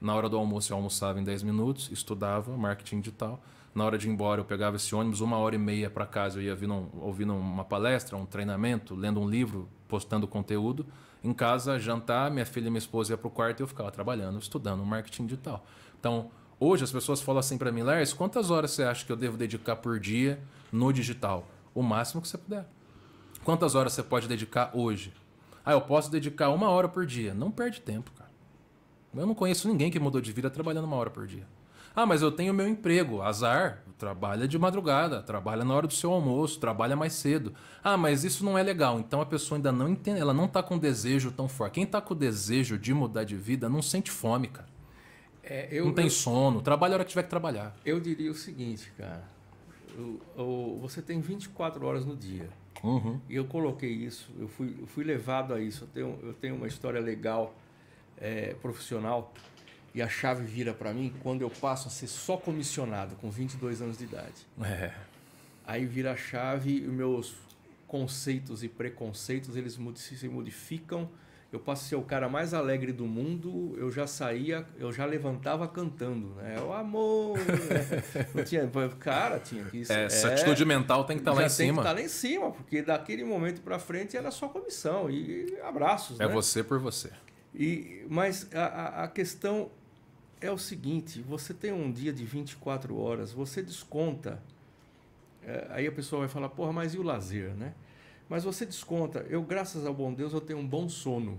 Na hora do almoço eu almoçava em 10 minutos, estudava marketing digital. Na hora de ir embora eu pegava esse ônibus, uma hora e meia para casa eu ia ouvindo, ouvindo uma palestra, um treinamento, lendo um livro, postando conteúdo em casa, jantar, minha filha e minha esposa ia para o quarto e eu ficava trabalhando, estudando marketing digital. Então, hoje as pessoas falam assim para mim, Lars, quantas horas você acha que eu devo dedicar por dia no digital? O máximo que você puder. Quantas horas você pode dedicar hoje? Ah, eu posso dedicar uma hora por dia. Não perde tempo, cara. Eu não conheço ninguém que mudou de vida trabalhando uma hora por dia. Ah, mas eu tenho meu emprego, azar. Trabalha de madrugada, trabalha na hora do seu almoço, trabalha mais cedo. Ah, mas isso não é legal. Então a pessoa ainda não entende, ela não está com desejo tão forte. Quem está com desejo de mudar de vida não sente fome, cara. É, eu, não tem eu, sono, trabalha a hora que tiver que trabalhar. Eu diria o seguinte, cara. Eu, eu, você tem 24 horas no dia. Uhum. E eu coloquei isso, eu fui, eu fui levado a isso. Eu tenho, eu tenho uma história legal, é, profissional e a chave vira para mim quando eu passo a ser só comissionado com 22 anos de idade. É. Aí vira a chave e meus conceitos e preconceitos eles se modificam. Eu passo a ser o cara mais alegre do mundo. Eu já saía, eu já levantava cantando, né? É o amor. Né? (laughs) Não tinha, cara, tinha que é, isso. essa é, atitude mental tem que estar tá lá em tem cima. Tem que estar tá lá em cima, porque daquele momento para frente era só comissão e abraços. É né? você por você. E, mas a, a questão é o seguinte: você tem um dia de 24 horas, você desconta. É, aí a pessoa vai falar, porra, mas e o lazer, né? Mas você desconta. Eu, graças ao bom Deus, eu tenho um bom sono.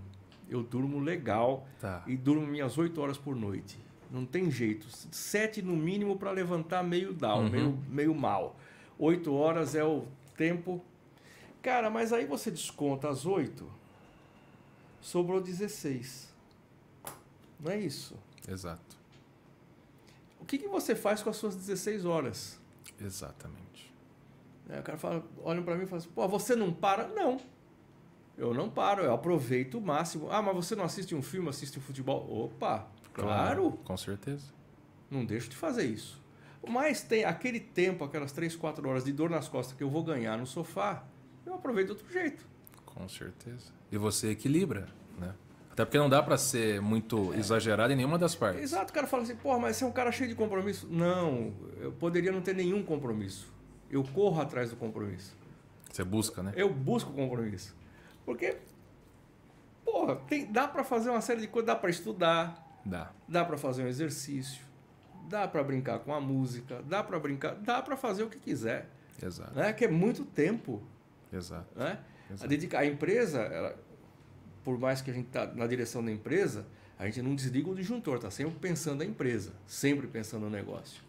Eu durmo legal tá. e durmo minhas 8 horas por noite. Não tem jeito. sete no mínimo para levantar meio down, uhum. meio, meio mal. 8 horas é o tempo. Cara, mas aí você desconta as 8, sobrou 16. Não é isso? Exato. O que, que você faz com as suas 16 horas? Exatamente. É, o cara fala, olha para mim e fala assim, pô, você não para? Não. Eu não paro, eu aproveito o máximo. Ah, mas você não assiste um filme, assiste um futebol? Opa, claro. claro. Com certeza. Não deixo de fazer isso. Mas tem aquele tempo, aquelas 3, 4 horas de dor nas costas que eu vou ganhar no sofá, eu aproveito de outro jeito. Com certeza. E você equilibra. Até porque não dá para ser muito é. exagerado em nenhuma das partes. Exato, o cara fala assim, pô, mas você é um cara cheio de compromisso. Não, eu poderia não ter nenhum compromisso. Eu corro atrás do compromisso. Você busca, né? Eu busco compromisso. Porque, porra, tem, dá para fazer uma série de coisas, dá para estudar. Dá. Dá para fazer um exercício. Dá para brincar com a música, dá para brincar, dá para fazer o que quiser. Exato. Né? Que é muito tempo. Exato. Né? Exato. A, dedica, a empresa, ela, por mais que a gente está na direção da empresa, a gente não desliga o disjuntor, está sempre pensando na empresa, sempre pensando no negócio.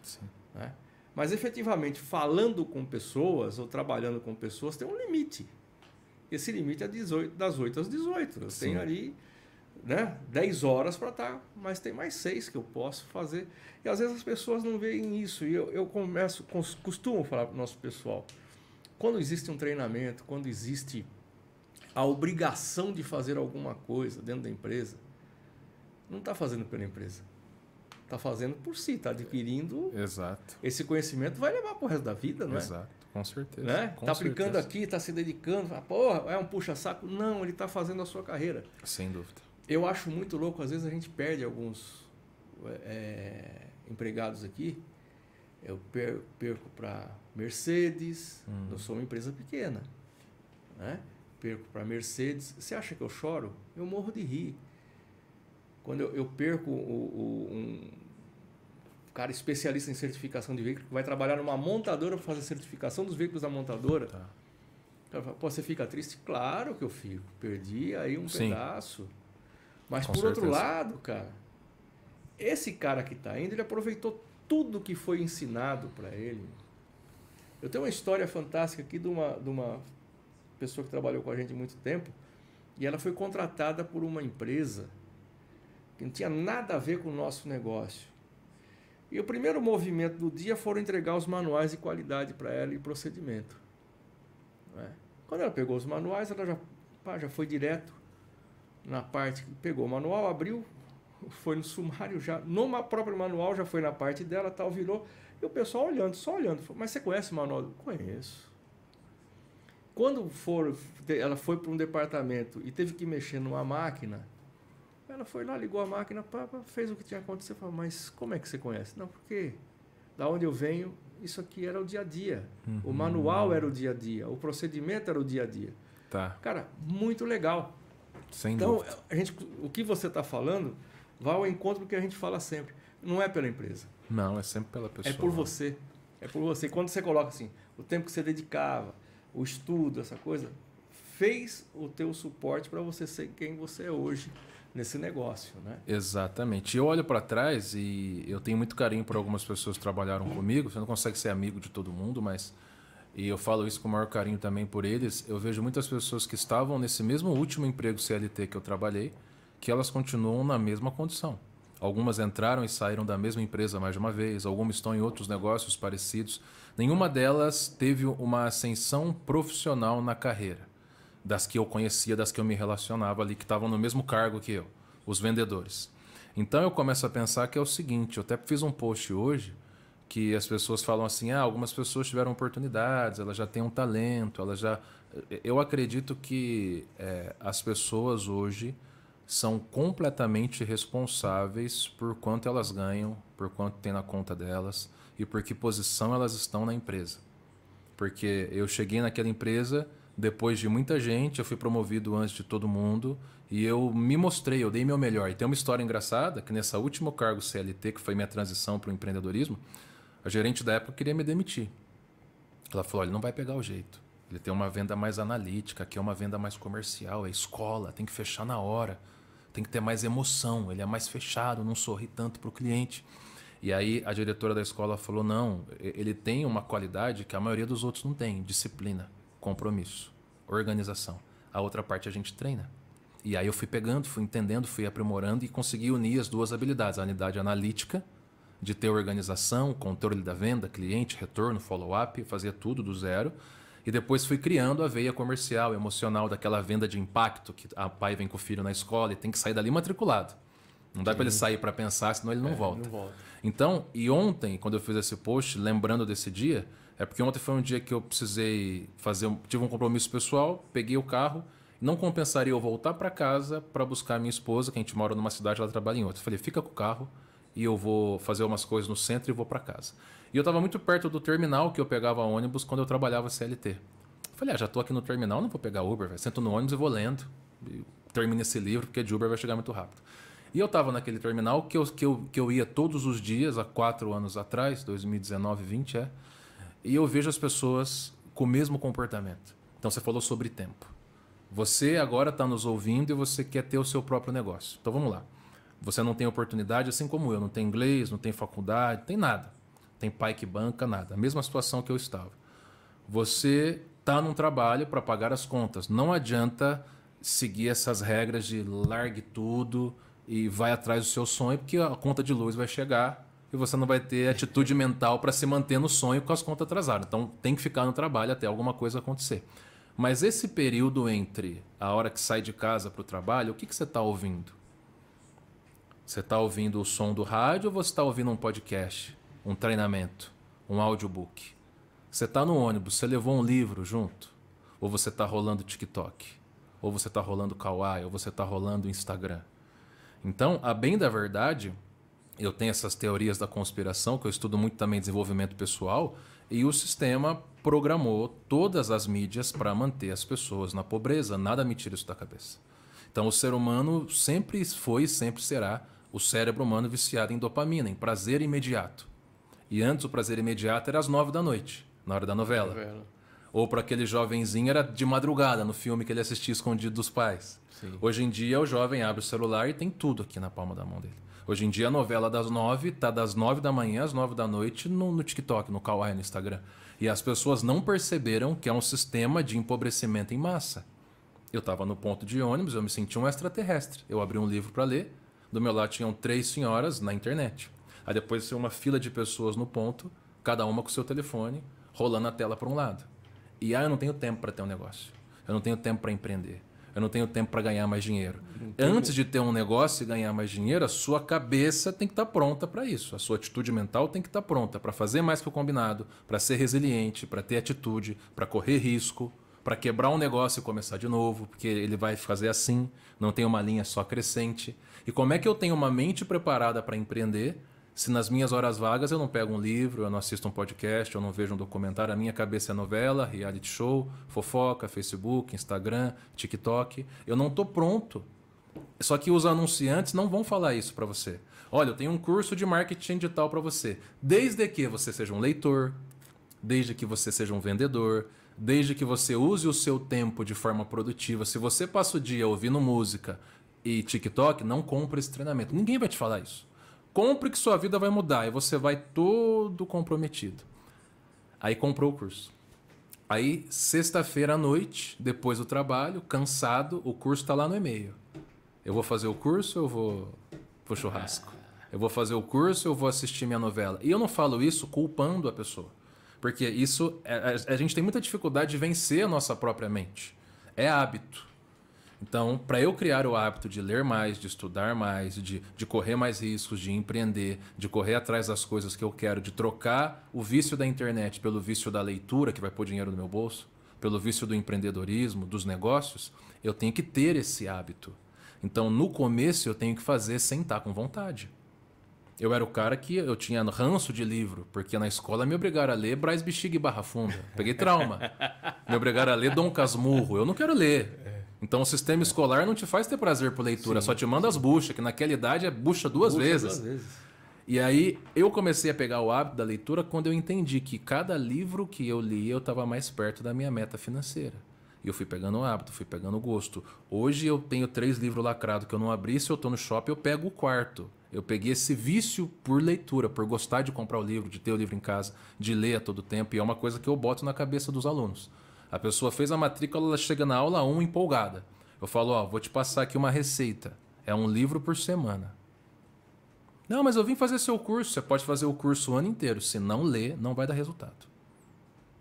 Né? Mas efetivamente, falando com pessoas ou trabalhando com pessoas, tem um limite. Esse limite é 18, das 8 às 18. Eu Sim. tenho ali né, 10 horas para estar, tá, mas tem mais 6 que eu posso fazer. E às vezes as pessoas não veem isso. E eu, eu começo, costumo falar para o nosso pessoal: quando existe um treinamento, quando existe a obrigação de fazer alguma coisa dentro da empresa, não está fazendo pela empresa. Está fazendo por si, está adquirindo. Exato. Esse conhecimento vai levar para o resto da vida, não é? Exato, com certeza. Né? está aplicando aqui, está se dedicando. Fala, Porra, é um puxa-saco. Não, ele está fazendo a sua carreira. Sem dúvida. Eu acho muito louco, às vezes a gente perde alguns é, empregados aqui. Eu perco para Mercedes, hum. eu sou uma empresa pequena. Né? perco para Mercedes. Você acha que eu choro? Eu morro de rir. Quando eu, eu perco o, o, um cara especialista em certificação de veículo, que vai trabalhar numa montadora para fazer a certificação dos veículos da montadora. Tá. O cara fala, Pô, você fica triste? Claro que eu fico. Perdi aí um Sim. pedaço. Mas Com por certeza. outro lado, cara, esse cara que está indo, ele aproveitou tudo que foi ensinado para ele. Eu tenho uma história fantástica aqui de uma, de uma pessoa que trabalhou com a gente muito tempo, e ela foi contratada por uma empresa que não tinha nada a ver com o nosso negócio. E o primeiro movimento do dia foram entregar os manuais de qualidade para ela e procedimento. É? Quando ela pegou os manuais, ela já, pá, já foi direto na parte que pegou o manual, abriu, foi no sumário já, no próprio manual já foi na parte dela, tal, virou. E o pessoal olhando, só olhando, falou, mas você conhece o manual? Conheço. Quando for, ela foi para um departamento e teve que mexer numa máquina, ela foi lá, ligou a máquina, pá, pá, fez o que tinha acontecido. Falou, mas como é que você conhece? Não, porque da onde eu venho, isso aqui era o dia a dia. Uhum. O manual era o dia a dia. O procedimento era o dia a dia. Tá. Cara, muito legal. Sem então, dúvida. A gente, o que você está falando vai ao encontro do que a gente fala sempre. Não é pela empresa. Não, é sempre pela é pessoa. É por você. É por você. Quando você coloca assim, o tempo que você dedicava, o estudo, essa coisa, fez o teu suporte para você ser quem você é hoje nesse negócio, né? Exatamente. Eu olho para trás e eu tenho muito carinho por algumas pessoas que trabalharam comigo. Você não consegue ser amigo de todo mundo, mas e eu falo isso com o maior carinho também por eles. Eu vejo muitas pessoas que estavam nesse mesmo último emprego CLT que eu trabalhei, que elas continuam na mesma condição. Algumas entraram e saíram da mesma empresa mais de uma vez, algumas estão em outros negócios parecidos. Nenhuma delas teve uma ascensão profissional na carreira, das que eu conhecia, das que eu me relacionava ali, que estavam no mesmo cargo que eu, os vendedores. Então eu começo a pensar que é o seguinte: eu até fiz um post hoje que as pessoas falam assim: ah, algumas pessoas tiveram oportunidades, elas já têm um talento, elas já. Eu acredito que é, as pessoas hoje são completamente responsáveis por quanto elas ganham, por quanto tem na conta delas e por que posição elas estão na empresa. Porque eu cheguei naquela empresa depois de muita gente, eu fui promovido antes de todo mundo e eu me mostrei, eu dei meu melhor. E tem uma história engraçada que nessa último cargo CLT, que foi minha transição para o empreendedorismo, a gerente da época queria me demitir. Ela falou: olha, não vai pegar o jeito. Ele tem uma venda mais analítica, aqui é uma venda mais comercial, é escola, tem que fechar na hora tem que ter mais emoção, ele é mais fechado, não sorri tanto para o cliente. E aí a diretora da escola falou: não, ele tem uma qualidade que a maioria dos outros não tem: disciplina, compromisso, organização. A outra parte a gente treina. E aí eu fui pegando, fui entendendo, fui aprimorando e consegui unir as duas habilidades: a unidade analítica, de ter organização, controle da venda, cliente, retorno, follow-up, fazer tudo do zero e depois fui criando a veia comercial, emocional, daquela venda de impacto que a pai vem com o filho na escola e tem que sair dali matriculado. Não dá para ele sair para pensar, senão ele não, é, volta. não, volta. Então, e ontem, quando eu fiz esse post, lembrando desse dia, é porque ontem foi um dia que eu precisei fazer, tive um compromisso pessoal, peguei o carro, não compensaria eu voltar para casa para buscar minha esposa, que a gente mora numa cidade, ela trabalha em outra. falei, fica com o carro e eu vou fazer umas coisas no centro e vou para casa. E eu estava muito perto do terminal que eu pegava ônibus quando eu trabalhava CLT. Falei, ah, já estou aqui no terminal, não vou pegar Uber, véio. sento no ônibus e vou lendo. termino esse livro, porque de Uber vai chegar muito rápido. E eu estava naquele terminal que eu, que, eu, que eu ia todos os dias, há quatro anos atrás, 2019, 20 é, e eu vejo as pessoas com o mesmo comportamento. Então você falou sobre tempo. Você agora está nos ouvindo e você quer ter o seu próprio negócio. Então vamos lá. Você não tem oportunidade, assim como eu, não tem inglês, não tem faculdade, não tem nada tem pai que banca, nada. A mesma situação que eu estava. Você está num trabalho para pagar as contas. Não adianta seguir essas regras de largue tudo e vai atrás do seu sonho, porque a conta de luz vai chegar e você não vai ter atitude mental para se manter no sonho com as contas atrasadas. Então tem que ficar no trabalho até alguma coisa acontecer. Mas esse período entre a hora que sai de casa para o trabalho, o que, que você está ouvindo? Você está ouvindo o som do rádio ou você está ouvindo um podcast? um treinamento, um audiobook. Você está no ônibus, você levou um livro junto. Ou você está rolando TikTok. Ou você está rolando Kawaii. Ou você está rolando Instagram. Então, a bem da verdade, eu tenho essas teorias da conspiração, que eu estudo muito também desenvolvimento pessoal, e o sistema programou todas as mídias para manter as pessoas na pobreza. Nada me tira isso da cabeça. Então, o ser humano sempre foi e sempre será o cérebro humano viciado em dopamina, em prazer imediato. E antes o prazer imediato era às nove da noite, na hora da novela. novela. Ou para aquele jovenzinho era de madrugada, no filme que ele assistia escondido dos pais. Sim. Hoje em dia o jovem abre o celular e tem tudo aqui na palma da mão dele. Hoje em dia a novela das nove tá das nove da manhã às nove da noite no, no TikTok, no Kawaii, no Instagram. E as pessoas não perceberam que é um sistema de empobrecimento em massa. Eu estava no ponto de ônibus, eu me senti um extraterrestre. Eu abri um livro para ler, do meu lado tinham três senhoras na internet. Aí depois ser uma fila de pessoas no ponto, cada uma com seu telefone, rolando a tela para um lado. E ah, eu não tenho tempo para ter um negócio. Eu não tenho tempo para empreender. Eu não tenho tempo para ganhar mais dinheiro. Antes de ter um negócio e ganhar mais dinheiro, a sua cabeça tem que estar tá pronta para isso. A sua atitude mental tem que estar tá pronta para fazer mais que o combinado, para ser resiliente, para ter atitude, para correr risco, para quebrar um negócio e começar de novo, porque ele vai fazer assim, não tem uma linha só crescente. E como é que eu tenho uma mente preparada para empreender se nas minhas horas vagas eu não pego um livro, eu não assisto um podcast, eu não vejo um documentário, a minha cabeça é novela, reality show, fofoca, Facebook, Instagram, TikTok. Eu não estou pronto. Só que os anunciantes não vão falar isso para você. Olha, eu tenho um curso de marketing digital para você. Desde que você seja um leitor, desde que você seja um vendedor, desde que você use o seu tempo de forma produtiva. Se você passa o dia ouvindo música e TikTok, não compra esse treinamento. Ninguém vai te falar isso compre que sua vida vai mudar. E você vai todo comprometido. Aí comprou o curso. Aí, sexta-feira à noite, depois do trabalho, cansado, o curso está lá no e-mail. Eu vou fazer o curso, eu vou pro churrasco. Eu vou fazer o curso, eu vou assistir minha novela. E eu não falo isso culpando a pessoa. Porque isso. A, é, a, a gente tem muita dificuldade de vencer a nossa própria mente. É hábito. Então, para eu criar o hábito de ler mais, de estudar mais, de, de correr mais riscos, de empreender, de correr atrás das coisas que eu quero, de trocar o vício da internet pelo vício da leitura, que vai pôr dinheiro no meu bolso, pelo vício do empreendedorismo, dos negócios, eu tenho que ter esse hábito. Então, no começo, eu tenho que fazer sem estar tá com vontade. Eu era o cara que eu tinha ranço de livro, porque na escola me obrigaram a ler Brás Bexiga e Barra Funda. Peguei trauma. (laughs) me obrigaram a ler Dom Casmurro. Eu não quero ler. Então o sistema é. escolar não te faz ter prazer por leitura, sim, só te manda sim. as buchas, que naquela idade é bucha duas bucha vezes. Duas vezes. E aí eu comecei a pegar o hábito da leitura quando eu entendi que cada livro que eu li eu estava mais perto da minha meta financeira. E eu fui pegando o hábito, fui pegando o gosto. Hoje eu tenho três livros lacrados que eu não abri, se eu estou no shopping eu pego o quarto. Eu peguei esse vício por leitura, por gostar de comprar o livro, de ter o livro em casa, de ler a todo tempo, e é uma coisa que eu boto na cabeça dos alunos. A pessoa fez a matrícula, ela chega na aula 1 empolgada. Eu falo, ó, vou te passar aqui uma receita. É um livro por semana. Não, mas eu vim fazer seu curso. Você pode fazer o curso o ano inteiro. Se não ler, não vai dar resultado.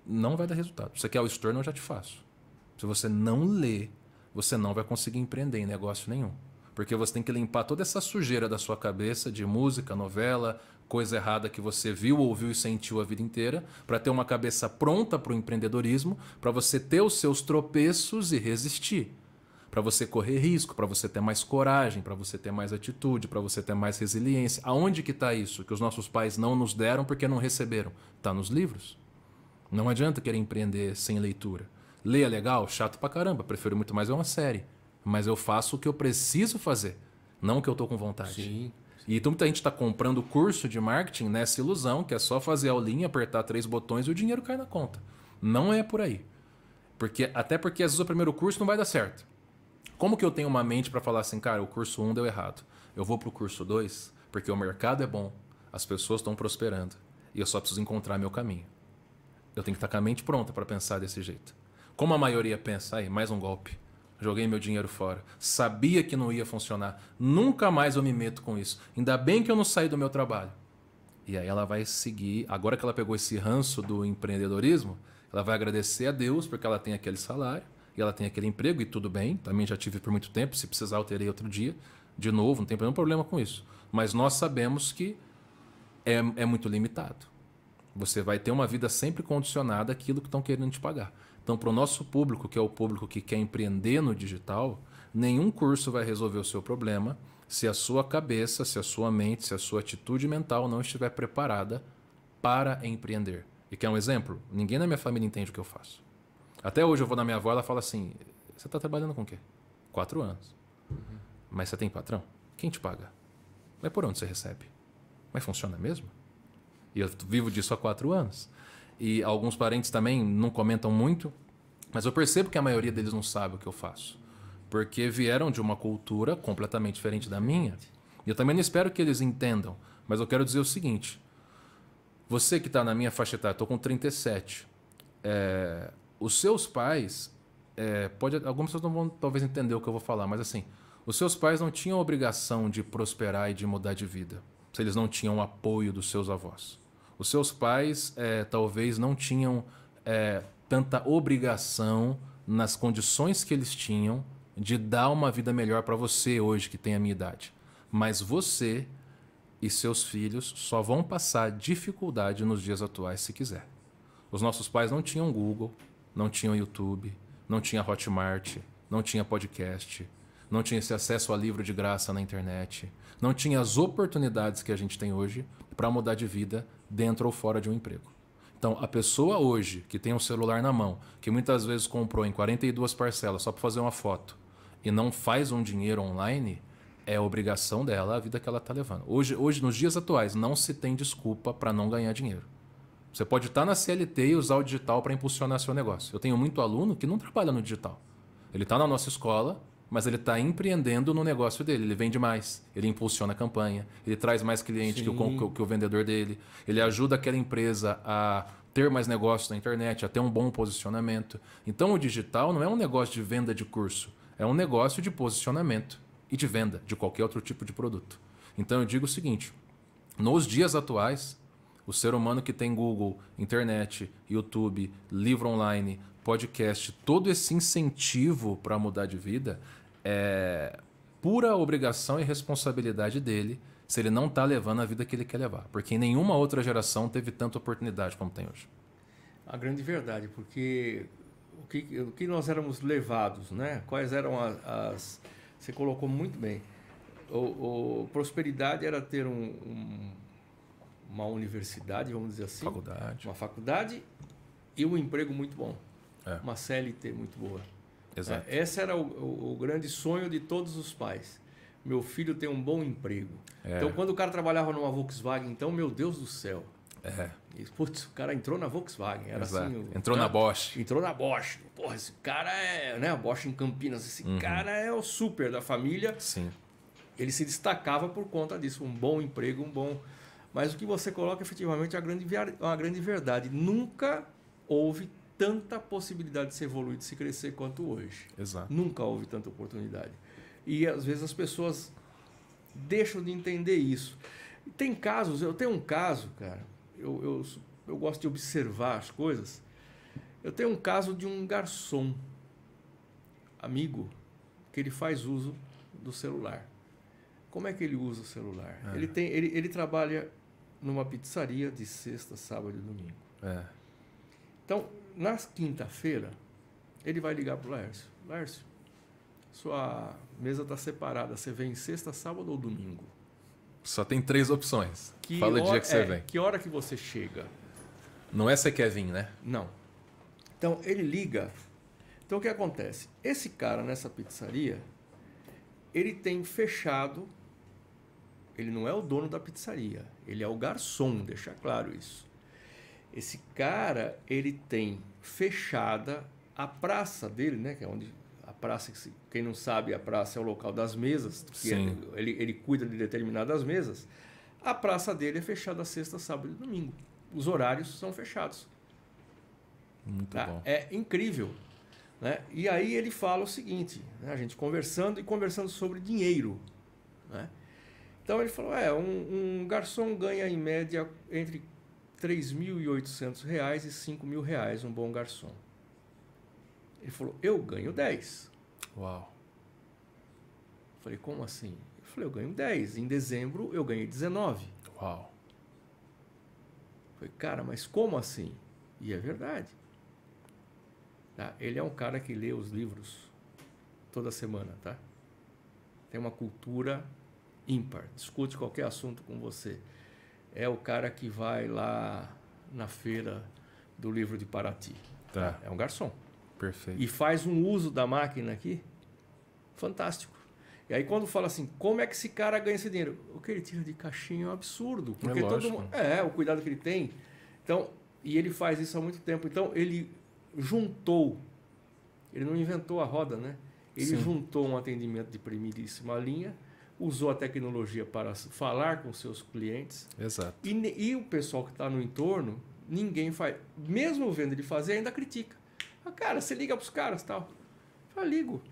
Não vai dar resultado. Você quer é o estorno, eu já te faço. Se você não ler, você não vai conseguir empreender em negócio nenhum. Porque você tem que limpar toda essa sujeira da sua cabeça de música, novela, coisa errada que você viu, ouviu e sentiu a vida inteira, para ter uma cabeça pronta para o empreendedorismo, para você ter os seus tropeços e resistir, para você correr risco, para você ter mais coragem, para você ter mais atitude, para você ter mais resiliência. Aonde que está isso? Que os nossos pais não nos deram porque não receberam? Está nos livros. Não adianta querer empreender sem leitura. Ler é legal? Chato pra caramba. Prefiro muito mais ver uma série. Mas eu faço o que eu preciso fazer, não o que eu tô com vontade. Sim. E então, muita gente está comprando curso de marketing nessa ilusão que é só fazer a aulinha, apertar três botões e o dinheiro cai na conta. Não é por aí. Porque, até porque às vezes o primeiro curso não vai dar certo. Como que eu tenho uma mente para falar assim, cara, o curso 1 um deu errado. Eu vou para o curso 2 porque o mercado é bom, as pessoas estão prosperando e eu só preciso encontrar meu caminho. Eu tenho que estar tá com a mente pronta para pensar desse jeito. Como a maioria pensa, aí, mais um golpe. Joguei meu dinheiro fora. Sabia que não ia funcionar. Nunca mais eu me meto com isso. Ainda bem que eu não saí do meu trabalho. E aí ela vai seguir. Agora que ela pegou esse ranço do empreendedorismo, ela vai agradecer a Deus porque ela tem aquele salário e ela tem aquele emprego e tudo bem. Também já tive por muito tempo. Se precisar, eu terei outro dia. De novo, não tem nenhum problema com isso. Mas nós sabemos que é, é muito limitado. Você vai ter uma vida sempre condicionada àquilo que estão querendo te pagar. Então, para o nosso público, que é o público que quer empreender no digital, nenhum curso vai resolver o seu problema se a sua cabeça, se a sua mente, se a sua atitude mental não estiver preparada para empreender. E quer um exemplo? Ninguém na minha família entende o que eu faço. Até hoje eu vou na minha avó, ela fala assim: Você está trabalhando com o quê? Quatro anos. Uhum. Mas você tem patrão? Quem te paga? Mas por onde você recebe? Mas funciona mesmo? E eu vivo disso há quatro anos e alguns parentes também não comentam muito, mas eu percebo que a maioria deles não sabe o que eu faço, porque vieram de uma cultura completamente diferente da minha. E eu também não espero que eles entendam, mas eu quero dizer o seguinte: você que está na minha faixa etária, estou com 37, é, os seus pais, é, pode, algumas pessoas não vão talvez entender o que eu vou falar, mas assim, os seus pais não tinham obrigação de prosperar e de mudar de vida, se eles não tinham o apoio dos seus avós. Os seus pais é, talvez não tinham é, tanta obrigação nas condições que eles tinham de dar uma vida melhor para você hoje que tem a minha idade. Mas você e seus filhos só vão passar dificuldade nos dias atuais se quiser. Os nossos pais não tinham Google, não tinham YouTube, não tinha Hotmart, não tinha podcast, não tinha esse acesso a livro de graça na internet, não tinha as oportunidades que a gente tem hoje para mudar de vida dentro ou fora de um emprego. Então, a pessoa hoje que tem um celular na mão, que muitas vezes comprou em 42 parcelas só para fazer uma foto e não faz um dinheiro online, é obrigação dela a vida que ela está levando. Hoje, hoje, nos dias atuais, não se tem desculpa para não ganhar dinheiro. Você pode estar tá na CLT e usar o digital para impulsionar seu negócio. Eu tenho muito aluno que não trabalha no digital. Ele está na nossa escola, mas ele está empreendendo no negócio dele. Ele vende mais, ele impulsiona a campanha, ele traz mais cliente que o, que, que o vendedor dele, ele ajuda aquela empresa a ter mais negócios na internet, a ter um bom posicionamento. Então o digital não é um negócio de venda de curso, é um negócio de posicionamento e de venda de qualquer outro tipo de produto. Então eu digo o seguinte: nos dias atuais, o ser humano que tem Google, internet, YouTube, livro online, podcast, todo esse incentivo para mudar de vida, é pura obrigação e responsabilidade dele se ele não está levando a vida que ele quer levar. Porque nenhuma outra geração teve tanta oportunidade como tem hoje. A grande verdade, porque o que, o que nós éramos levados, né? quais eram as, as. Você colocou muito bem. O, o prosperidade era ter um, um, uma universidade, vamos dizer assim. Faculdade. Uma faculdade e um emprego muito bom. É. Uma CLT muito boa. Exato. É, esse era o, o, o, grande sonho de todos os pais. Meu filho tem um bom emprego. É. Então, quando o cara trabalhava numa Volkswagen, então, meu Deus do céu. É. E, putz, o cara entrou na Volkswagen. Era assim, o, entrou cara, na Bosch. Entrou na Bosch. Porra, esse cara é. Né, a Bosch em Campinas. Esse uhum. cara é o super da família. Sim. Ele se destacava por conta disso. Um bom emprego, um bom. Mas o que você coloca efetivamente é uma grande, uma grande verdade. Nunca houve tanta possibilidade de se evoluir, de se crescer quanto hoje. Exato. Nunca houve tanta oportunidade. E às vezes as pessoas deixam de entender isso. Tem casos, eu tenho um caso, cara, eu, eu, eu gosto de observar as coisas. Eu tenho um caso de um garçom, amigo, que ele faz uso do celular. Como é que ele usa o celular? É. Ele, tem, ele, ele trabalha numa pizzaria de sexta, sábado e domingo. É. Então, nas quinta-feira, ele vai ligar para o Lércio sua mesa está separada. Você vem sexta, sábado ou domingo? Só tem três opções. Que Fala o dia que você é, vem. Que hora que você chega? Não é você quer vir, né? Não. Então ele liga. Então o que acontece? Esse cara nessa pizzaria, ele tem fechado. Ele não é o dono da pizzaria. Ele é o garçom, deixar claro isso. Esse cara, ele tem fechada a praça dele, né? Que é onde a praça, quem não sabe, a praça é o local das mesas, que ele, é, ele, ele cuida de determinadas mesas. A praça dele é fechada sexta, sábado e domingo. Os horários são fechados. Muito tá? bom. É incrível. Né? E aí ele fala o seguinte, né? a gente conversando e conversando sobre dinheiro. Né? Então ele falou, é, um, um garçom ganha em média entre 3.800 reais e 5.000 reais um bom garçom. Ele falou, eu ganho 10. Uau. Falei, como assim? Eu falei, eu ganho 10. Em dezembro eu ganhei 19. Uau. Falei, cara, mas como assim? E é verdade. Tá? Ele é um cara que lê os livros toda semana, tá? Tem uma cultura ímpar. Discute qualquer assunto com você é o cara que vai lá na feira do livro de Paraty. Tá. É um garçom. Perfeito. E faz um uso da máquina aqui fantástico. E aí quando fala assim, como é que esse cara ganha esse dinheiro? O que ele tira de caixinha é um absurdo. É porque é todo mundo. É, o cuidado que ele tem. Então, e ele faz isso há muito tempo. Então, ele juntou. Ele não inventou a roda, né? Ele Sim. juntou um atendimento de primeiríssima linha usou a tecnologia para falar com seus clientes. Exato. E, e o pessoal que está no entorno, ninguém faz. Mesmo vendo ele fazer, ainda critica. Ah, cara, você liga para os caras tal. Eu ligo.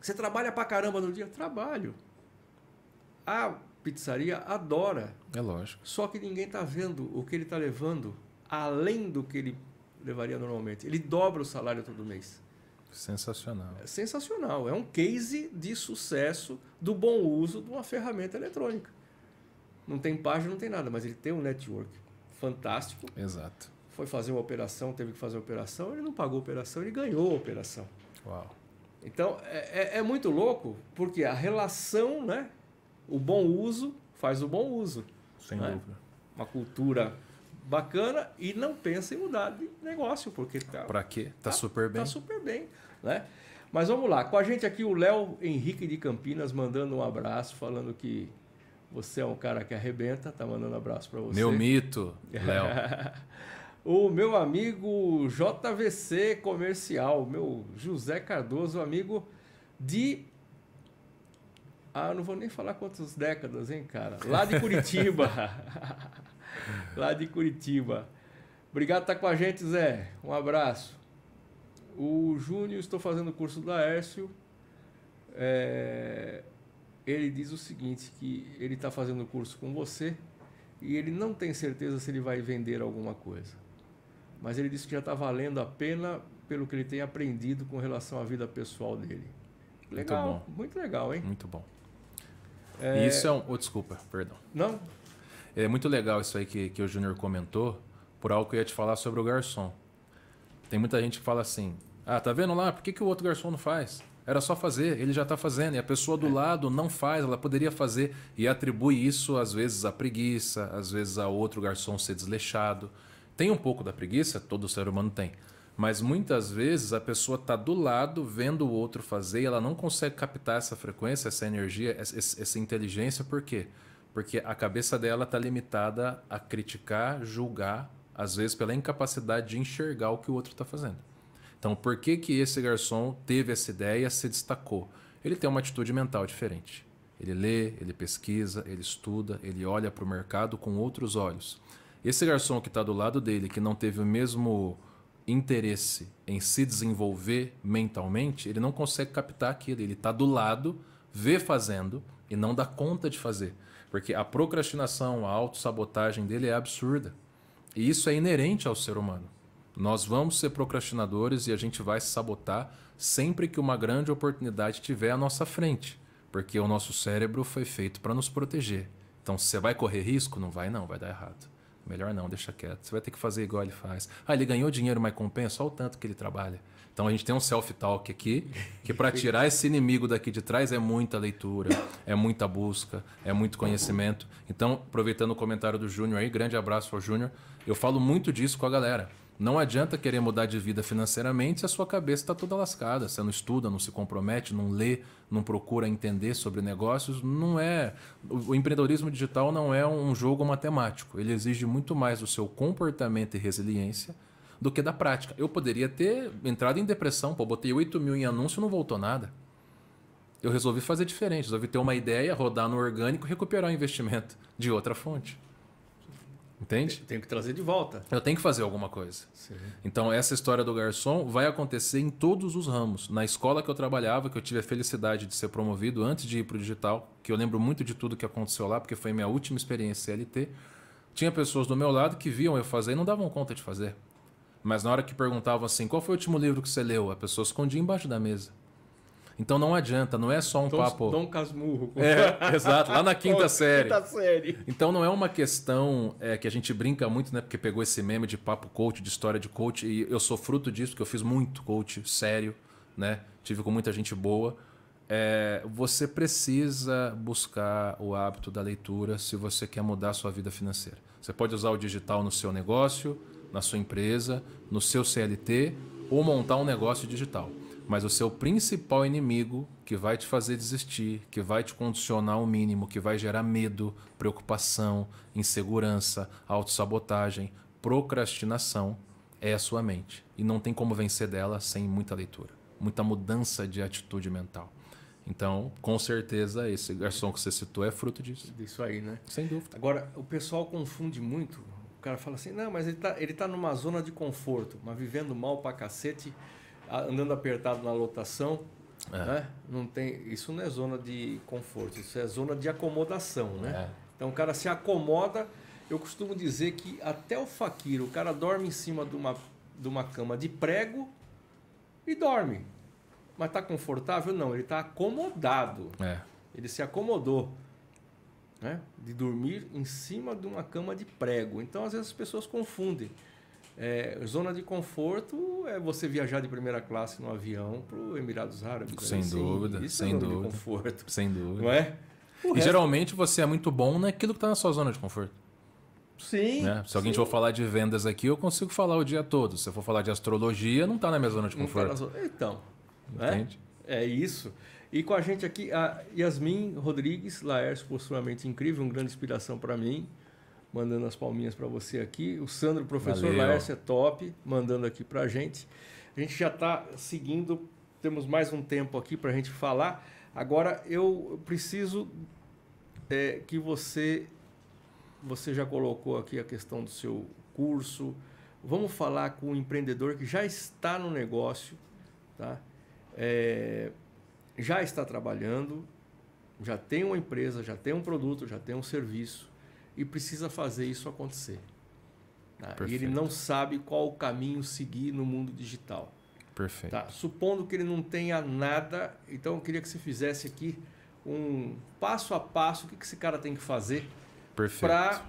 Você trabalha para caramba no dia? Trabalho. A pizzaria adora. É lógico. Só que ninguém está vendo o que ele está levando além do que ele levaria normalmente. Ele dobra o salário todo mês. Sensacional. É sensacional. É um case de sucesso do bom uso de uma ferramenta eletrônica. Não tem página, não tem nada, mas ele tem um network fantástico. Exato. Foi fazer uma operação, teve que fazer uma operação, ele não pagou a operação, ele ganhou a operação. Uau. Então, é, é, é muito louco, porque a relação, né? O bom uso faz o bom uso. Sem né? dúvida. Uma cultura bacana e não pensa em mudar de negócio, porque tá. Pra quê? Tá, tá super bem. Tá super bem, né? Mas vamos lá, com a gente aqui o Léo Henrique de Campinas mandando um abraço, falando que você é um cara que arrebenta, tá mandando um abraço para você. Meu mito, Léo. (laughs) o meu amigo JVC comercial, meu José Cardoso, amigo de Ah, não vou nem falar quantas décadas, hein, cara. Lá de Curitiba. (laughs) (laughs) lá de Curitiba. Obrigado por estar com a gente, Zé. Um abraço. O Júnior, estou fazendo o curso do Laércio. É, ele diz o seguinte, que ele está fazendo o curso com você e ele não tem certeza se ele vai vender alguma coisa. Mas ele disse que já está valendo a pena pelo que ele tem aprendido com relação à vida pessoal dele. Legal, muito, bom. muito legal, hein? Muito bom. É... Isso é um. Oh, desculpa, perdão. Não? É muito legal isso aí que, que o Júnior comentou, por algo que eu ia te falar sobre o garçom. Tem muita gente que fala assim: ah, tá vendo lá? Por que, que o outro garçom não faz? Era só fazer, ele já está fazendo. E a pessoa do é. lado não faz, ela poderia fazer. E atribui isso, às vezes, à preguiça, às vezes, a outro garçom ser desleixado. Tem um pouco da preguiça, todo ser humano tem. Mas muitas vezes a pessoa está do lado, vendo o outro fazer, e ela não consegue captar essa frequência, essa energia, essa, essa inteligência, por quê? Porque a cabeça dela está limitada a criticar, julgar, às vezes pela incapacidade de enxergar o que o outro está fazendo. Então, por que, que esse garçom teve essa ideia, se destacou? Ele tem uma atitude mental diferente. Ele lê, ele pesquisa, ele estuda, ele olha para o mercado com outros olhos. Esse garçom que está do lado dele, que não teve o mesmo interesse em se desenvolver mentalmente, ele não consegue captar aquilo. Ele está do lado, vê fazendo e não dá conta de fazer. Porque a procrastinação, a autossabotagem dele é absurda. E isso é inerente ao ser humano. Nós vamos ser procrastinadores e a gente vai se sabotar sempre que uma grande oportunidade estiver à nossa frente, porque o nosso cérebro foi feito para nos proteger. Então, você vai correr risco? Não vai, não, vai dar errado. Melhor não, deixa quieto. Você vai ter que fazer igual ele faz. Ah, ele ganhou dinheiro, mas compensa só o tanto que ele trabalha. Então a gente tem um self-talk aqui, que para (laughs) tirar esse inimigo daqui de trás é muita leitura, é muita busca, é muito conhecimento. Então, aproveitando o comentário do Júnior aí, grande abraço ao Júnior. Eu falo muito disso com a galera. Não adianta querer mudar de vida financeiramente se a sua cabeça está toda lascada. Você não estuda, não se compromete, não lê, não procura entender sobre negócios. Não é. O empreendedorismo digital não é um jogo matemático. Ele exige muito mais do seu comportamento e resiliência do que da prática. Eu poderia ter entrado em depressão, pô, botei 8 mil em anúncio e não voltou nada. Eu resolvi fazer diferente, resolvi ter uma ideia, rodar no orgânico recuperar o investimento de outra fonte. Entende? Tem que trazer de volta. Eu tenho que fazer alguma coisa. Sim. Então, essa história do garçom vai acontecer em todos os ramos. Na escola que eu trabalhava, que eu tive a felicidade de ser promovido antes de ir para o digital, que eu lembro muito de tudo que aconteceu lá, porque foi minha última experiência CLT. Tinha pessoas do meu lado que viam eu fazer e não davam conta de fazer. Mas na hora que perguntavam assim, qual foi o último livro que você leu? A pessoa escondia embaixo da mesa. Então não adianta, não é só um Dom, então papo. Dom Casmurro. É, (laughs) (laughs) exato, lá na quinta série. Quinta série. Então não é uma questão é, que a gente brinca muito, né? Porque pegou esse meme de papo coach, de história de coach, e eu sou fruto disso, porque eu fiz muito coach sério, né? Tive com muita gente boa. É, você precisa buscar o hábito da leitura se você quer mudar a sua vida financeira. Você pode usar o digital no seu negócio, na sua empresa, no seu CLT ou montar um negócio digital. Mas o seu principal inimigo que vai te fazer desistir, que vai te condicionar ao mínimo, que vai gerar medo, preocupação, insegurança, autossabotagem, procrastinação, é a sua mente. E não tem como vencer dela sem muita leitura, muita mudança de atitude mental. Então, com certeza, esse garçom que você citou é fruto disso. Disso aí, né? Sem dúvida. Agora, o pessoal confunde muito cara fala assim, não, mas ele tá, ele tá numa zona de conforto, mas vivendo mal pra cacete, andando apertado na lotação, é. né? Não tem, isso não é zona de conforto, isso é zona de acomodação, né? É. Então o cara se acomoda, eu costumo dizer que até o faquiro, o cara dorme em cima de uma, de uma cama de prego e dorme. Mas tá confortável? Não, ele tá acomodado. É. Ele se acomodou né? de dormir em cima de uma cama de prego. Então, às vezes, as pessoas confundem. É, zona de conforto é você viajar de primeira classe no avião para os Emirados Árabes. Né? Sem né? dúvida, Isso é sem é dúvida. De conforto, sem dúvida. Não é? e geralmente você é muito bom naquilo que está na sua zona de conforto. Sim. Né? Se alguém for falar de vendas aqui, eu consigo falar o dia todo. Se eu for falar de astrologia, não está na minha zona de tá conforto. Tá Então, né? Entende? é isso. E com a gente aqui, a Yasmin Rodrigues, Laércio Posturamente Incrível, uma grande inspiração para mim, mandando as palminhas para você aqui. O Sandro, professor Valeu. Laércio, é top, mandando aqui para a gente. A gente já está seguindo, temos mais um tempo aqui para a gente falar. Agora, eu preciso é, que você... Você já colocou aqui a questão do seu curso. Vamos falar com o um empreendedor que já está no negócio, tá? É, já está trabalhando, já tem uma empresa, já tem um produto, já tem um serviço e precisa fazer isso acontecer. Tá? E ele não sabe qual o caminho seguir no mundo digital. Perfeito. Tá? Supondo que ele não tenha nada, então eu queria que você fizesse aqui um passo a passo, o que esse cara tem que fazer para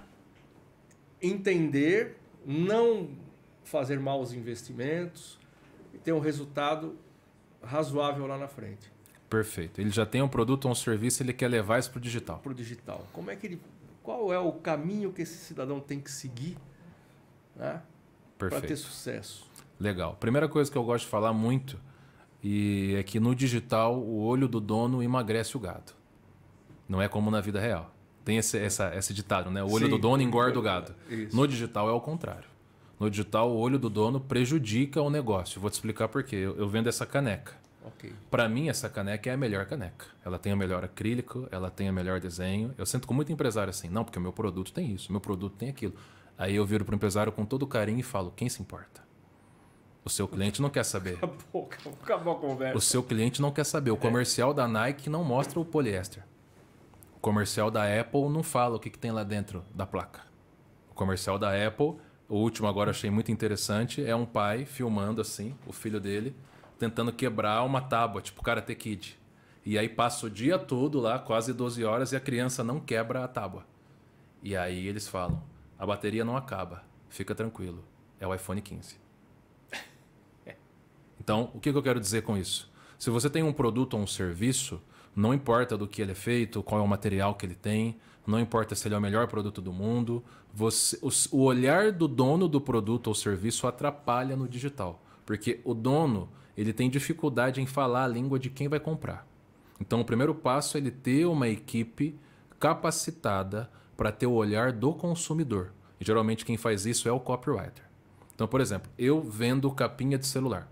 entender, não fazer maus investimentos e ter um resultado razoável lá na frente. Perfeito. Ele já tem um produto ou um serviço, ele quer levar isso para o digital. Para o digital. Como é que ele, qual é o caminho que esse cidadão tem que seguir, né, para ter sucesso? Legal. Primeira coisa que eu gosto de falar muito e é que no digital o olho do dono emagrece o gado. Não é como na vida real. Tem esse, essa, esse ditado, né? O olho Sim, do dono engorda o gado. Isso. No digital é o contrário. No digital, o olho do dono prejudica o negócio. Vou te explicar por quê. Eu, eu vendo essa caneca. Okay. Para mim, essa caneca é a melhor caneca. Ela tem a melhor acrílico, ela tem a melhor desenho. Eu sinto com muito empresário assim, não, porque o meu produto tem isso, meu produto tem aquilo. Aí eu viro pro empresário com todo carinho e falo, quem se importa? O seu cliente não quer saber. Acabou, acabou a conversa. O seu cliente não quer saber. O comercial da Nike não mostra o poliéster. O comercial da Apple não fala o que, que tem lá dentro da placa. O comercial da Apple, o último agora achei muito interessante, é um pai filmando assim, o filho dele tentando quebrar uma tábua, tipo Karate Kid. E aí passa o dia todo lá, quase 12 horas, e a criança não quebra a tábua. E aí eles falam: a bateria não acaba, fica tranquilo, é o iPhone 15. (laughs) então, o que eu quero dizer com isso? Se você tem um produto ou um serviço, não importa do que ele é feito, qual é o material que ele tem, não importa se ele é o melhor produto do mundo, você, o, o olhar do dono do produto ou serviço atrapalha no digital. Porque o dono ele tem dificuldade em falar a língua de quem vai comprar. Então, o primeiro passo é ele ter uma equipe capacitada para ter o olhar do consumidor. E geralmente quem faz isso é o copywriter. Então, por exemplo, eu vendo capinha de celular.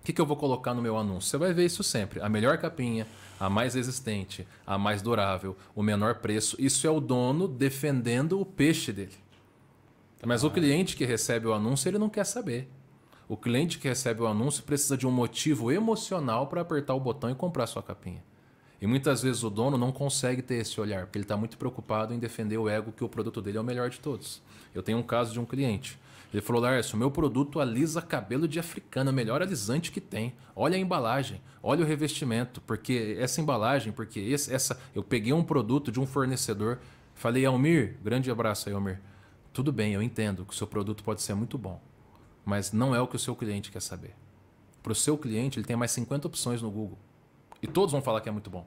O que, que eu vou colocar no meu anúncio? Você vai ver isso sempre. A melhor capinha, a mais resistente, a mais durável, o menor preço. Isso é o dono defendendo o peixe dele. Mas ah. o cliente que recebe o anúncio, ele não quer saber. O cliente que recebe o anúncio precisa de um motivo emocional para apertar o botão e comprar sua capinha. E muitas vezes o dono não consegue ter esse olhar, porque ele está muito preocupado em defender o ego que o produto dele é o melhor de todos. Eu tenho um caso de um cliente. Ele falou: o meu produto alisa cabelo de africana, melhor alisante que tem. Olha a embalagem, olha o revestimento, porque essa embalagem, porque esse, essa. Eu peguei um produto de um fornecedor, falei, Almir, grande abraço aí, Almir. Tudo bem, eu entendo que o seu produto pode ser muito bom mas não é o que o seu cliente quer saber. Para o seu cliente, ele tem mais 50 opções no Google. E todos vão falar que é muito bom.